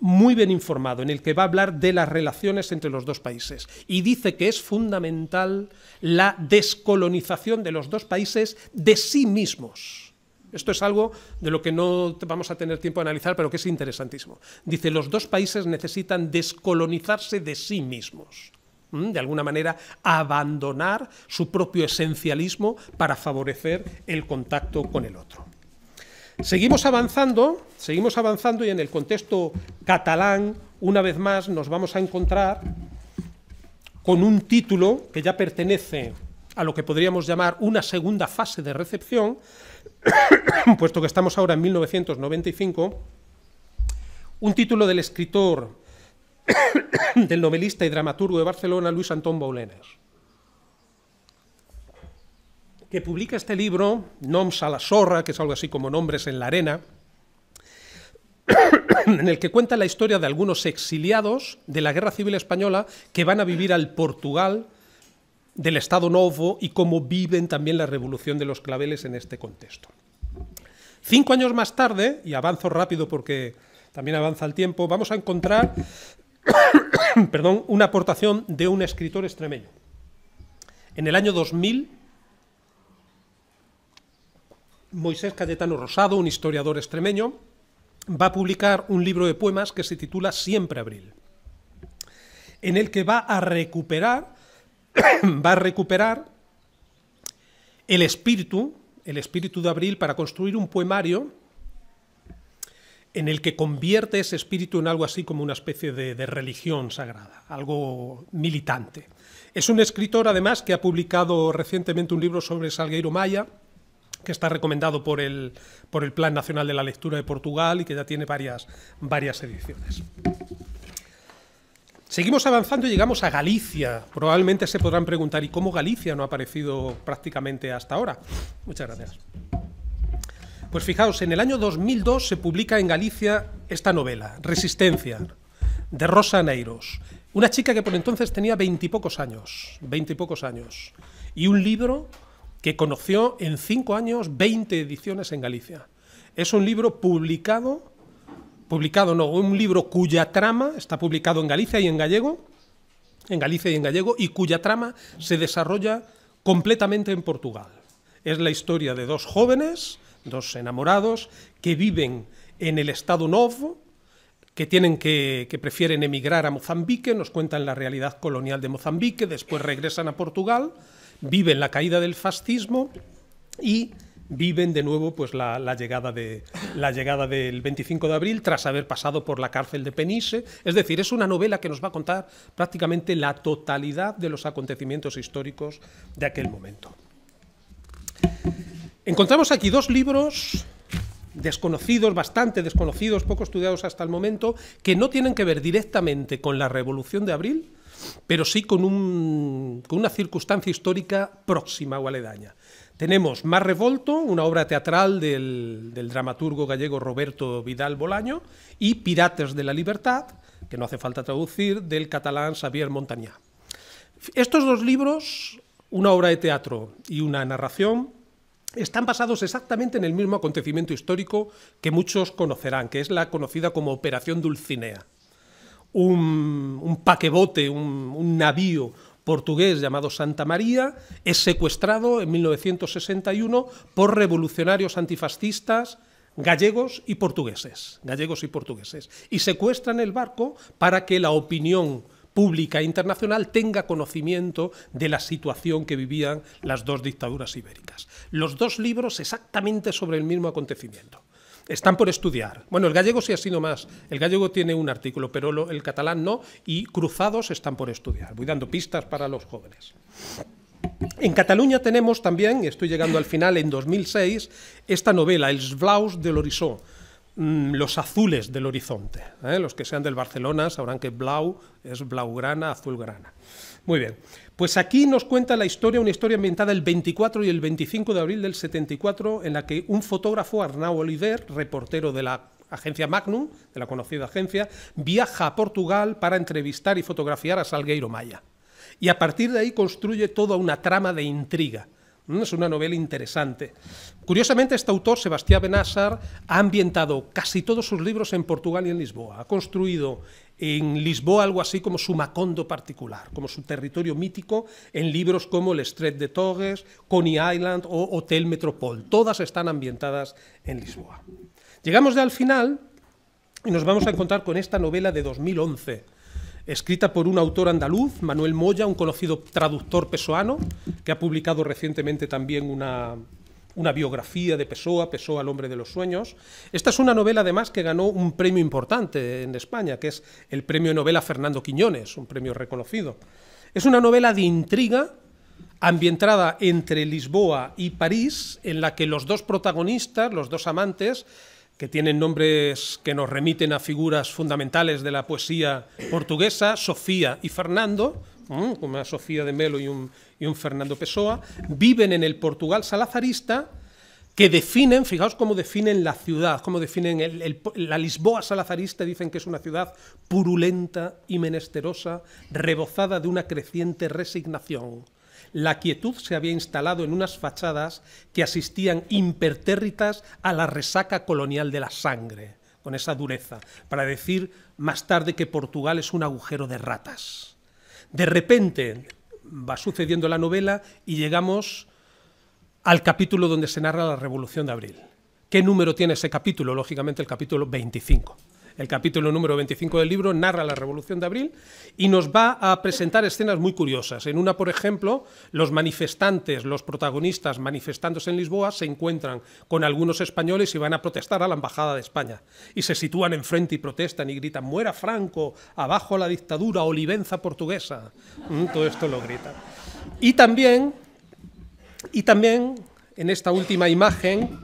muy bien informado, en el que va a hablar de las relaciones entre los dos países y dice que es fundamental la descolonización de los dos países de sí mismos esto es algo de lo que no vamos a tener tiempo de analizar, pero que es interesantísimo. Dice, los dos países necesitan descolonizarse de sí mismos de alguna manera abandonar su propio esencialismo para favorecer el contacto con el otro. Seguimos avanzando, seguimos avanzando y en el contexto catalán, una vez más, nos vamos a encontrar con un título que ya pertenece a lo que podríamos llamar una segunda fase de recepción, [COUGHS] puesto que estamos ahora en 1995, un título del escritor, [COUGHS] del novelista y dramaturgo de Barcelona, Luis Antón Baulenes, que publica este libro, Noms a la zorra, que es algo así como Nombres en la arena, [COUGHS] en el que cuenta la historia de algunos exiliados de la Guerra Civil Española que van a vivir al Portugal del Estado Novo y cómo viven también la revolución de los claveles en este contexto. Cinco años más tarde, y avanzo rápido porque también avanza el tiempo, vamos a encontrar [COUGHS] perdón, una aportación de un escritor extremeño. En el año 2000, Moisés Cayetano Rosado, un historiador extremeño, va a publicar un libro de poemas que se titula Siempre Abril, en el que va a recuperar va a recuperar el espíritu, el espíritu de Abril, para construir un poemario en el que convierte ese espíritu en algo así como una especie de, religión sagrada, algo militante. Es un escritor, además, que ha publicado recientemente un libro sobre Salgueiro Maya, que está recomendado por el, por el Plan Nacional de la Lectura de Portugal y que ya tiene varias, varias ediciones. Seguimos avanzando y llegamos a Galicia. Probablemente se podrán preguntar, ¿y cómo Galicia no ha aparecido prácticamente hasta ahora? Muchas gracias. Pues fijaos, en el año 2002 se publica en Galicia esta novela, Resistencia, de Rosa Neiros. Una chica que por entonces tenía veintipocos años, veintipocos años. Y un libro que conoció en cinco años 20 ediciones en Galicia. Es un libro publicado publicado, no, un libro cuya trama está publicado en Galicia y en gallego, en Galicia y en gallego, y cuya trama se desarrolla completamente en Portugal. Es la historia de dos jóvenes, dos enamorados, que viven en el Estado Novo, que tienen que, que prefieren emigrar a Mozambique, nos cuentan la realidad colonial de Mozambique, después regresan a Portugal, viven la caída del fascismo y viven de nuevo pues, la, llegada de, la llegada del 25 de abril tras haber pasado por la cárcel de Penise. Es decir, es una novela que nos va a contar prácticamente la totalidad de los acontecimientos históricos de aquel momento. Encontramos aquí dos libros desconocidos, bastante desconocidos, poco estudiados hasta el momento, que no tienen que ver directamente con la Revolución de Abril, pero sí con, con una circunstancia histórica próxima o aledaña. Tenemos Más Revolto, una obra teatral del, dramaturgo gallego Roberto Vidal Bolaño, y Pirates de la Libertad, que no hace falta traducir, del catalán Xavier Montañá. Estos dos libros, una obra de teatro y una narración, están basados exactamente en el mismo acontecimiento histórico que muchos conocerán, que es la conocida como Operación Dulcinea. Un, paquebote, un navío portugués llamado Santa María, es secuestrado en 1961 por revolucionarios antifascistas gallegos y portugueses, gallegos y portugueses, y secuestran el barco para que la opinión pública internacional tenga conocimiento de la situación que vivían las dos dictaduras ibéricas. Los dos libros exactamente sobre el mismo acontecimiento están por estudiar. Bueno, el gallego sí ha sido más. El gallego tiene un artículo, pero el catalán no. Y cruzados están por estudiar. Voy dando pistas para los jóvenes. En Cataluña tenemos también, estoy llegando al final, en 2006, esta novela, El Blaus del Horizon, mm, los azules del horizonte. ¿eh? Los que sean del Barcelona sabrán que blau es blaugrana, azulgrana. Muy bien. Pues aquí nos cuenta la historia, una historia ambientada el 24 y el 25 de abril del 74, en la que un fotógrafo, Arnau Oliver, reportero de la agencia Magnum, de la conocida agencia, viaja a Portugal para entrevistar y fotografiar a Salgueiro Maya. Y a partir de ahí construye toda una trama de intriga. Mm, es una novela interesante. Curiosamente, este autor, Sebastián Benassar, ha ambientado casi todos sus libros en Portugal y en Lisboa. Ha construido en Lisboa algo así como su Macondo particular, como su territorio mítico, en libros como El Street de Torres, Coney Island o Hotel Metropol. Todas están ambientadas en Lisboa. Llegamos ya al final y nos vamos a encontrar con esta novela de 2011, escrita por un autor andaluz, Manuel Moya, un conocido traductor pesoano, que ha publicado recientemente también una, una biografía de Pessoa, Pessoa el hombre de los sueños. Esta es una novela además que ganó un premio importante en España, que es el premio novela Fernando Quiñones, un premio reconocido. Es una novela de intriga ambientada entre Lisboa y París, en la que los dos protagonistas, los dos amantes, que tienen nombres que nos remiten a figuras fundamentales de la poesía portuguesa, Sofía y Fernando, como una Sofía de Melo y un, Fernando Pessoa, viven en el Portugal salazarista que definen, fijaos cómo definen la ciudad, cómo definen la Lisboa salazarista, dicen que es una ciudad purulenta y menesterosa, rebozada de una creciente resignación. La quietud se había instalado en unas fachadas que asistían impertérritas a la resaca colonial de la sangre, con esa dureza, para decir más tarde que Portugal es un agujero de ratas. De repente va sucediendo la novela y llegamos al capítulo donde se narra la Revolución de Abril. ¿Qué número tiene ese capítulo? Lógicamente el capítulo 25 el capítulo número 25 del libro, narra la Revolución de Abril y nos va a presentar escenas muy curiosas. En una, por ejemplo, los manifestantes, los protagonistas manifestándose en Lisboa, se encuentran con algunos españoles y van a protestar a la Embajada de España. Y se sitúan enfrente y protestan y gritan, muera Franco, abajo la dictadura, olivenza portuguesa. Mm, todo esto lo gritan. Y también, y también en esta última imagen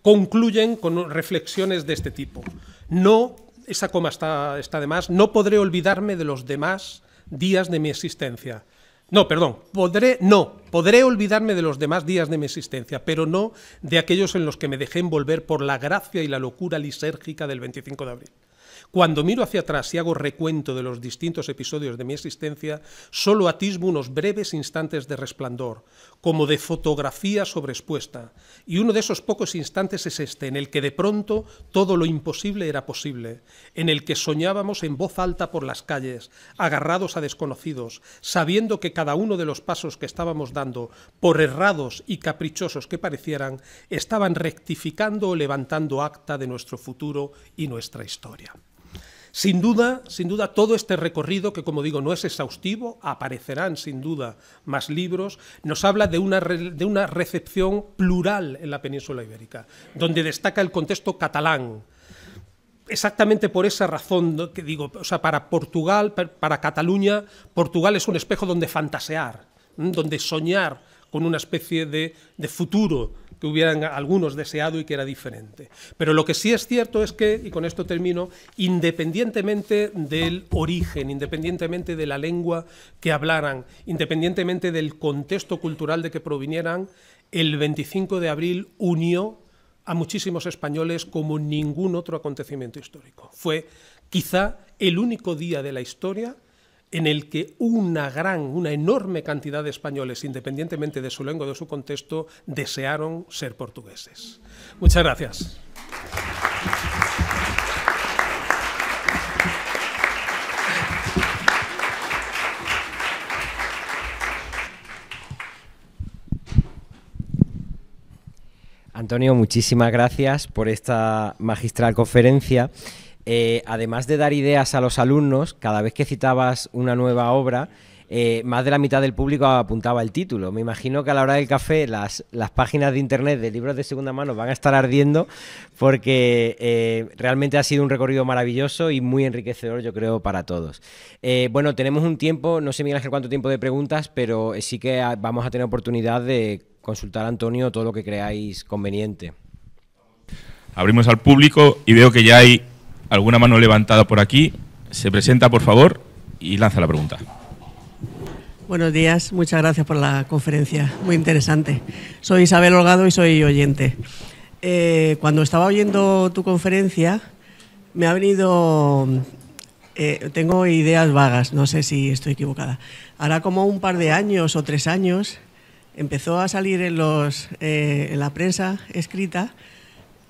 concluyen con reflexiones de este tipo. No, esa coma está, está de más, no podré olvidarme de los demás días de mi existencia. No, perdón, podré, no, podré olvidarme de los demás días de mi existencia, pero no de aquellos en los que me dejé envolver por la gracia y la locura lisérgica del 25 de abril. Cuando miro hacia atrás y hago recuento de los distintos episodios de mi existencia, solo atisbo unos breves instantes de resplandor, como de fotografía sobreexpuesta, y uno de esos pocos instantes es este, en el que de pronto todo lo imposible era posible, en el que soñábamos en voz alta por las calles, agarrados a desconocidos, sabiendo que cada uno de los pasos que estábamos dando, por errados y caprichosos que parecieran, estaban rectificando o levantando acta de nuestro futuro y nuestra historia. Sin duda, sin duda, todo este recorrido, que como digo no es exhaustivo, aparecerán sin duda más libros, nos habla de una, recepción plural en la península ibérica, donde destaca el contexto catalán, exactamente por esa razón que digo, para Portugal, para Cataluña, Portugal es un espejo donde fantasear, donde soñar con una especie de futuro hubieran algunos deseado y que era diferente. Pero lo que sí es cierto es que, y con esto termino, independientemente del origen, independientemente de la lengua que hablaran, independientemente del contexto cultural de que provinieran, el 25 de abril unió a muchísimos españoles como ningún otro acontecimiento histórico. Fue quizá el único día de la historia en el que una gran, una enorme cantidad de españoles, independientemente de su lengua o de su contexto, desearon ser portugueses. Muchas gracias. Antonio, muchísimas gracias por esta magistral conferencia. Eh, además de dar ideas a los alumnos, cada vez que citabas una nueva obra, eh, más de la mitad del público apuntaba el título. Me imagino que a la hora del café las, las páginas de internet de libros de segunda mano van a estar ardiendo porque eh, realmente ha sido un recorrido maravilloso y muy enriquecedor, yo creo, para todos. bueno, tenemos un tiempo, no sé Miguel Ángel cuánto tiempo de preguntas, pero sí que vamos a tener oportunidad de consultar a Antonio todo lo que creáis conveniente. Abrimos al público y veo que ya hay alguna mano levantada por aquí. Se presenta, por favor, y lanza la pregunta. Buenos días, muchas gracias por la conferencia, muy interesante. Soy Isabel Holgado y soy oyente. Eh, cuando estaba oyendo tu conferencia, me ha venido, eh, tengo ideas vagas, no sé si estoy equivocada. Ahora como un par de años o tres años empezó a salir en, los, eh, en la prensa escrita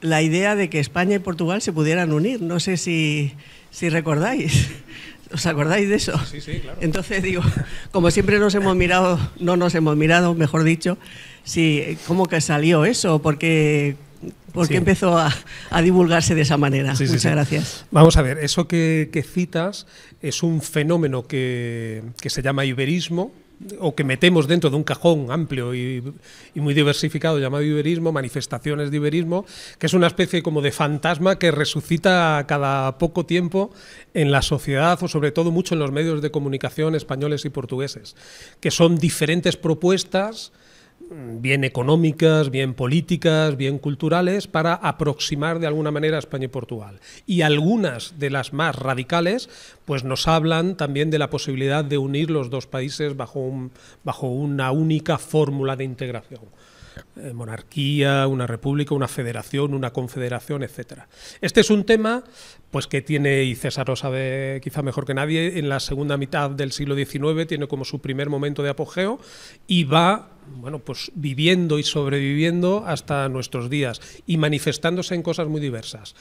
la idea de que España y Portugal se pudieran unir. No sé si, recordáis. [LAUGHS] ¿Os acordáis de eso? Sí, sí, claro. Entonces digo, como siempre nos hemos mirado, no nos hemos mirado, mejor dicho, si, ¿cómo que salió eso? Porque ¿Por qué empezó a, divulgarse de esa manera? Muchas gracias. Vamos a ver, eso que, citas es un fenómeno que, que, se llama iberismo o que metemos dentro de un cajón amplio y, muy diversificado llamado iberismo, manifestaciones de iberismo, que es una especie como de fantasma que resucita cada poco tiempo en la sociedad o sobre todo mucho en los medios de comunicación españoles y portugueses, que son diferentes propuestas bien económicas, bien políticas, bien culturales, para aproximar de alguna manera a España y Portugal. Y algunas de las más radicales, pues nos hablan también de la posibilidad de unir los dos países bajo, un, bajo una única fórmula de integración. Eh, monarquía, una república, una federación, una confederación, etcétera. Este es un tema pues que tiene, y César lo sabe quizá mejor que nadie, en la segunda mitad del siglo XIX tiene como su primer momento de apogeo y va bueno, pues viviendo y sobreviviendo hasta nuestros días y manifestándose en cosas muy diversas.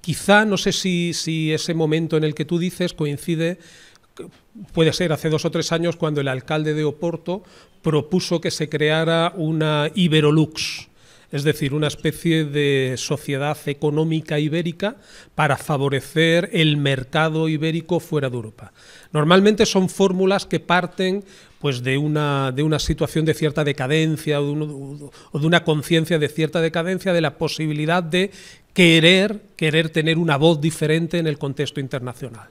Quizá, no sé si, si ese momento en el que tú dices coincide puede ser hace dos o tres años cuando el alcalde de Oporto propuso que se creara una Iberolux, es decir, una especie de sociedad económica ibérica para favorecer el mercado ibérico fuera de Europa. Normalmente son fórmulas que parten pues de una, situación de cierta decadencia o de, una conciencia de cierta decadencia de la posibilidad de querer, querer tener una voz diferente en el contexto internacional.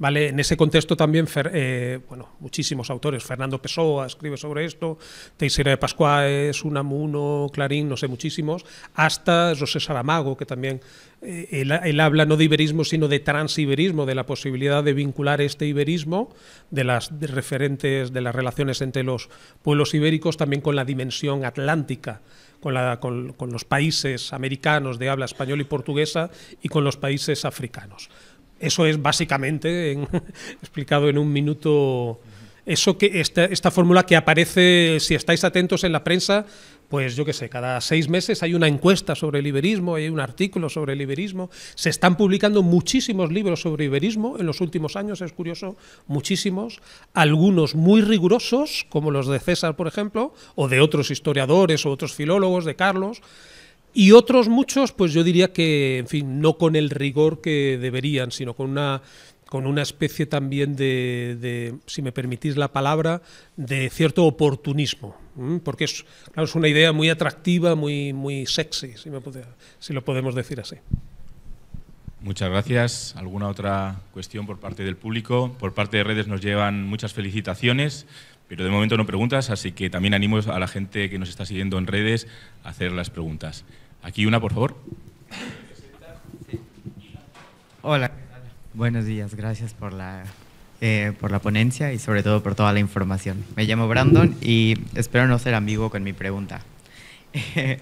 ¿vale? En ese contexto también, eh, bueno, muchísimos autores, Fernando Pessoa escribe sobre esto, Teixeira de Pascua, Unamuno, Clarín, no sé, muchísimos, hasta José Saramago, que también eh, él, habla no de iberismo, sino de transiberismo, de la posibilidad de vincular este iberismo de las referentes, de las relaciones entre los pueblos ibéricos, también con la dimensión atlántica. Con, con los países americanos de habla español y portuguesa y con los países africanos. Eso es básicamente, [LAUGHS] explicado en un minuto, eso que esta, esta fórmula que aparece, si estáis atentos en la prensa, pues yo qué sé, cada seis meses hay una encuesta sobre el iberismo, hay un artículo sobre el iberismo, se están publicando muchísimos libros sobre iberismo en los últimos años, es curioso, muchísimos, algunos muy rigurosos, como los de César, por ejemplo, o de otros historiadores o otros filólogos, de Carlos, y otros muchos, pues yo diría que, en fin, no con el rigor que deberían, sino con una con una especie también de, si me permitís la palabra, de cierto oportunismo, porque es, es una idea muy atractiva, muy, muy sexy, si, si lo podemos decir así. Muchas gracias. ¿Alguna otra cuestión por parte del público? Por parte de redes nos llevan muchas felicitaciones. Pero de momento no preguntas, así que también animo a la gente que nos está siguiendo en redes a hacer las preguntas. Aquí una, por favor. Hola, buenos días, gracias eh, por la, ponencia y sobre todo por toda la información. Me llamo Brandon y espero no ser ambiguo con mi pregunta. [LAUGHS]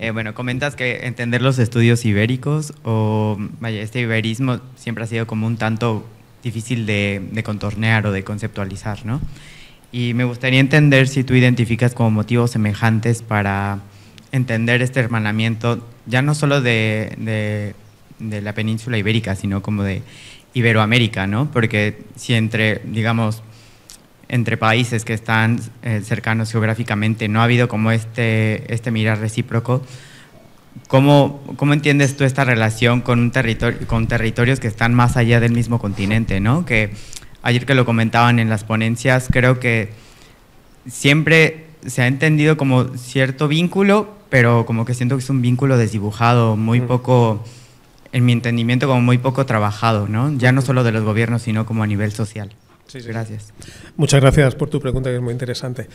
Eh, bueno, comentas que entender los estudios ibéricos o este iberismo siempre ha sido como un tanto difícil de, de contornear o de conceptualizar, ¿no? Y me gustaría entender si tú identificas como motivos semejantes para entender este hermanamiento, ya no solo de, la península ibérica, sino como de Iberoamérica, ¿no? Porque si entre, digamos, entre países que están eh, cercanos geográficamente no ha habido como este, este mirar recíproco, ¿Cómo, ¿Cómo, entiendes tú esta relación con, un territorio, con territorios que están más allá del mismo continente, ¿no? que ayer que lo comentaban en las ponencias, creo que siempre se ha entendido como cierto vínculo, pero como que siento que es un vínculo desdibujado, muy poco, en mi entendimiento, como muy poco trabajado, ¿no? Ya no solo de los gobiernos, sino como a nivel social. Gracias. Muchas gracias por tu pregunta, que es muy interesante.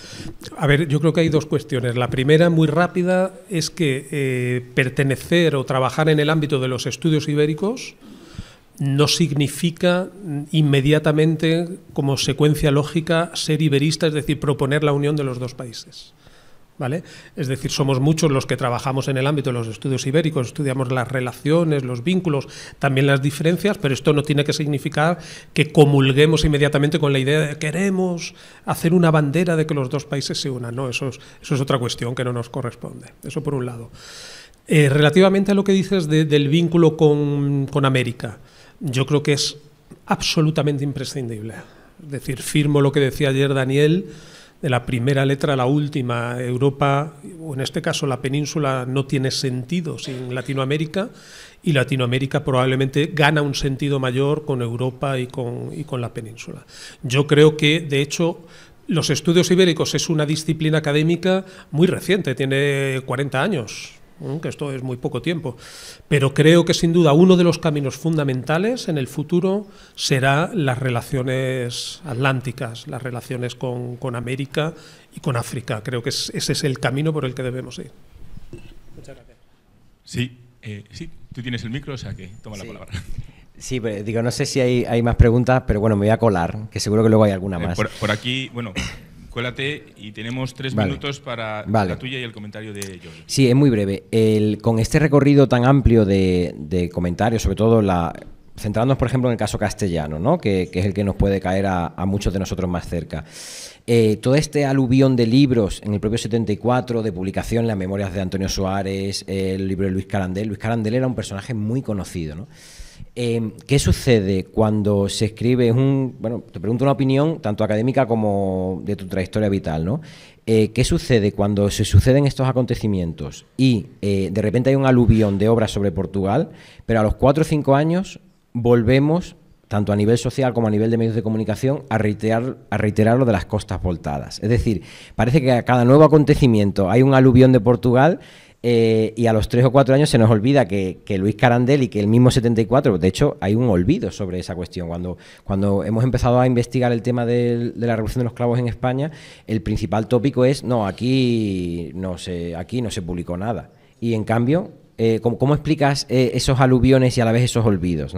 A ver, yo creo que hay dos cuestiones. La primera, muy rápida, es que eh, pertenecer o trabajar en el ámbito de los estudios ibéricos no significa inmediatamente, como secuencia lógica, ser iberista, es decir, proponer la unión de los dos países. ¿Vale? Es decir, somos muchos los que trabajamos en el ámbito de los estudios ibéricos, estudiamos las relaciones, los vínculos, también las diferencias, pero esto no tiene que significar que comulguemos inmediatamente con la idea de que queremos hacer una bandera de que los dos países se unan. No, eso es, otra cuestión que no nos corresponde. Eso por un lado. Eh, relativamente a lo que dices del vínculo con América yo creo que es absolutamente imprescindible. Es decir, firmo lo que decía ayer Daniel, de la primera letra a la última. Europa, o en este caso la península, no tiene sentido sin Latinoamérica y Latinoamérica probablemente gana un sentido mayor con Europa y con, y con la península. Yo creo que, de hecho, los estudios ibéricos es una disciplina académica muy reciente, tiene 40 años, ¿eh? que esto es muy poco tiempo, pero creo que sin duda uno de los caminos fundamentales en el futuro será las relaciones atlánticas, las relaciones con, con América y con África. Creo que ese es el camino por el que debemos ir. Muchas gracias. Sí, eh, sí, tú tienes el micro, o sea que toma la palabra. Sí, digo, no sé si hay, hay, más preguntas, pero bueno, me voy a colar, que seguro que luego hay alguna eh, más. por, por, aquí, bueno, Cuélate y tenemos tres minutos para la tuya y el comentario de Jordi. Sí, es muy breve. El, con este recorrido tan amplio de, comentarios, sobre todo la, centrándonos, por ejemplo, en el caso castellano, ¿no? que, es el que nos puede caer a, muchos de nosotros más cerca. Eh, todo este aluvión de libros en el propio 74, de publicación, las memorias de Antonio Suárez, el libro de Luis Carandel. Luis Carandel era un personaje muy conocido. ¿no? Em, ¿Qué sucede cuando se escribe? un, bueno, te pregunto una opinión tanto académica como de tu trayectoria vital, ¿no? Eh, ¿Qué sucede cuando se suceden estos acontecimientos y eh, de repente hay un aluvión de obras sobre Portugal, pero a los cuatro o cinco años volvemos, tanto a nivel social como a nivel de medios de comunicación, a reiterar lo de las costas voltadas? Es decir, parece que a cada nuevo acontecimiento hay un aluvión de Portugal eh, y a los tres o cuatro años se nos olvida que, Luis Carandel y que el mismo 74, de hecho hay un olvido sobre esa cuestión. Cuando, hemos empezado a investigar el tema de, la Revolución de los Clavos en España, el principal tópico es, no, aquí no se, aquí no se publicó nada. Y en cambio, eh, ¿cómo, explicas eh, esos aluviones y a la vez esos olvidos?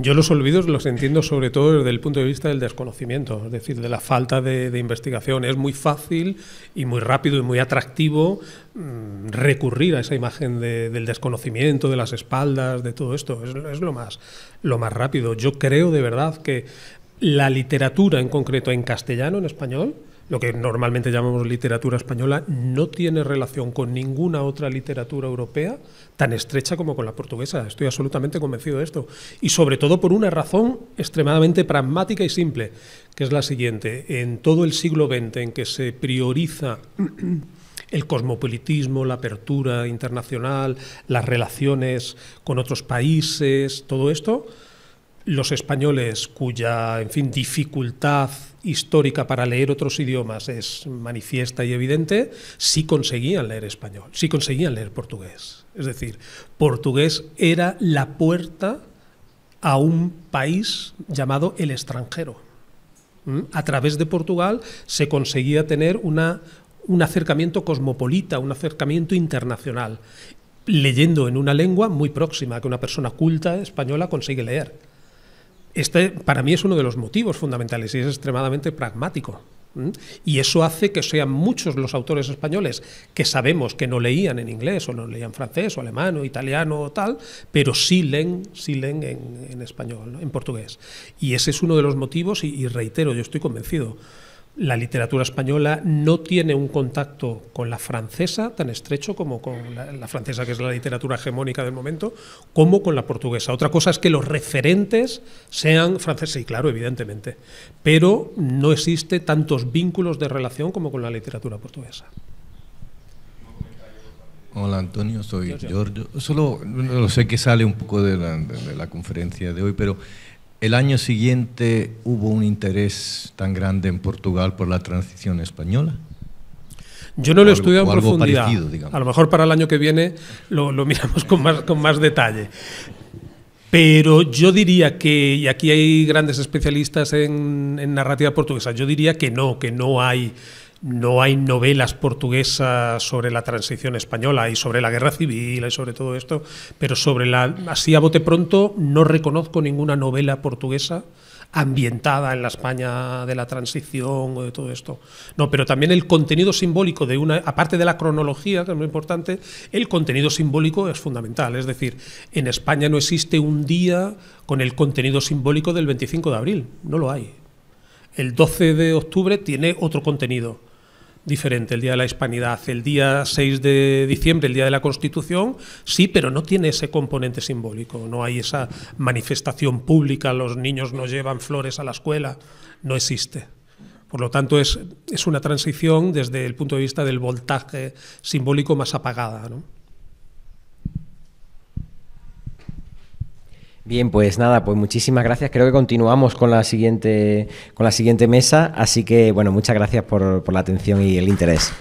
Yo los olvidos los entiendo sobre todo desde el punto de vista del desconocimiento, es decir, de la falta de, investigación. Es muy fácil y muy rápido y muy atractivo mm, recurrir a esa imagen del desconocimiento, de las espaldas, de todo esto. Es, es lo, más, lo más rápido. Yo creo de verdad que la literatura en concreto en castellano, en español, lo que normalmente llamamos literatura española, no tiene relación con ninguna otra literatura europea tan estrecha como con la portuguesa. Estoy absolutamente convencido de esto. Y sobre todo por una razón extremadamente pragmática y simple, que es la siguiente. En todo el siglo XX en que se prioriza [CLEARS THROAT] el cosmopolitismo, la apertura internacional, las relaciones con otros países, todo esto, los españoles cuya, en fin, dificultad histórica para leer otros idiomas es manifiesta y evidente, sí conseguían leer español, sí conseguían leer portugués. Es decir, portugués era la puerta a un país llamado el extranjero. ¿Mm? A través de Portugal se conseguía tener una, un acercamiento cosmopolita, un acercamiento internacional, leyendo en una lengua muy próxima que una persona culta española consigue leer este para mí es uno de los motivos fundamentales y es extremadamente pragmático. Y eso hace que sean muchos los autores españoles que sabemos que no leían en inglés o no leían francés o alemán o italiano o tal, pero sí leen, sí leen en, español, en portugués. Y ese es uno de los motivos y reitero, yo estoy convencido la literatura española no tiene un contacto con la francesa tan estrecho como con la, francesa, que es la literatura hegemónica del momento, como con la portuguesa. Otra cosa es que los referentes sean franceses, y claro, evidentemente, pero no existe tantos vínculos de relación como con la literatura portuguesa. Hola Antonio, soy Giorgio. Solo no sé que sale un poco de de la conferencia de hoy, pero el año siguiente hubo un interés tan grande en Portugal por la transición española. Yo no lo he estudiado en profundidad. a lo mejor para el año que viene lo, miramos con más, con más detalle. Pero yo diría que, y aquí hay grandes especialistas en, en narrativa portuguesa, yo diría que no, que no hay no hay novelas portuguesas sobre la transición española y sobre la guerra civil y sobre todo esto, pero sobre la, así a bote pronto, no reconozco ninguna novela portuguesa ambientada en la España de la transición o de todo esto. No, pero también el contenido simbólico de una, aparte de la cronología, que es muy importante, el contenido simbólico es fundamental. Es decir, en España no existe un día con el contenido simbólico del 25 de abril, no lo hay. El 12 de octubre tiene otro contenido diferente, el Día de la Hispanidad. El día 6 de diciembre, el Día de la Constitución, sí, pero no tiene ese componente simbólico, no hay esa manifestación pública, los niños no llevan flores a la escuela, no existe. Por lo tanto, es, es una transición desde el punto de vista del voltaje simbólico más apagada. ¿no? Bien, pues nada, pues muchísimas gracias. Creo que continuamos con la siguiente, con la siguiente mesa, así que bueno, muchas gracias por, por la atención y el interés.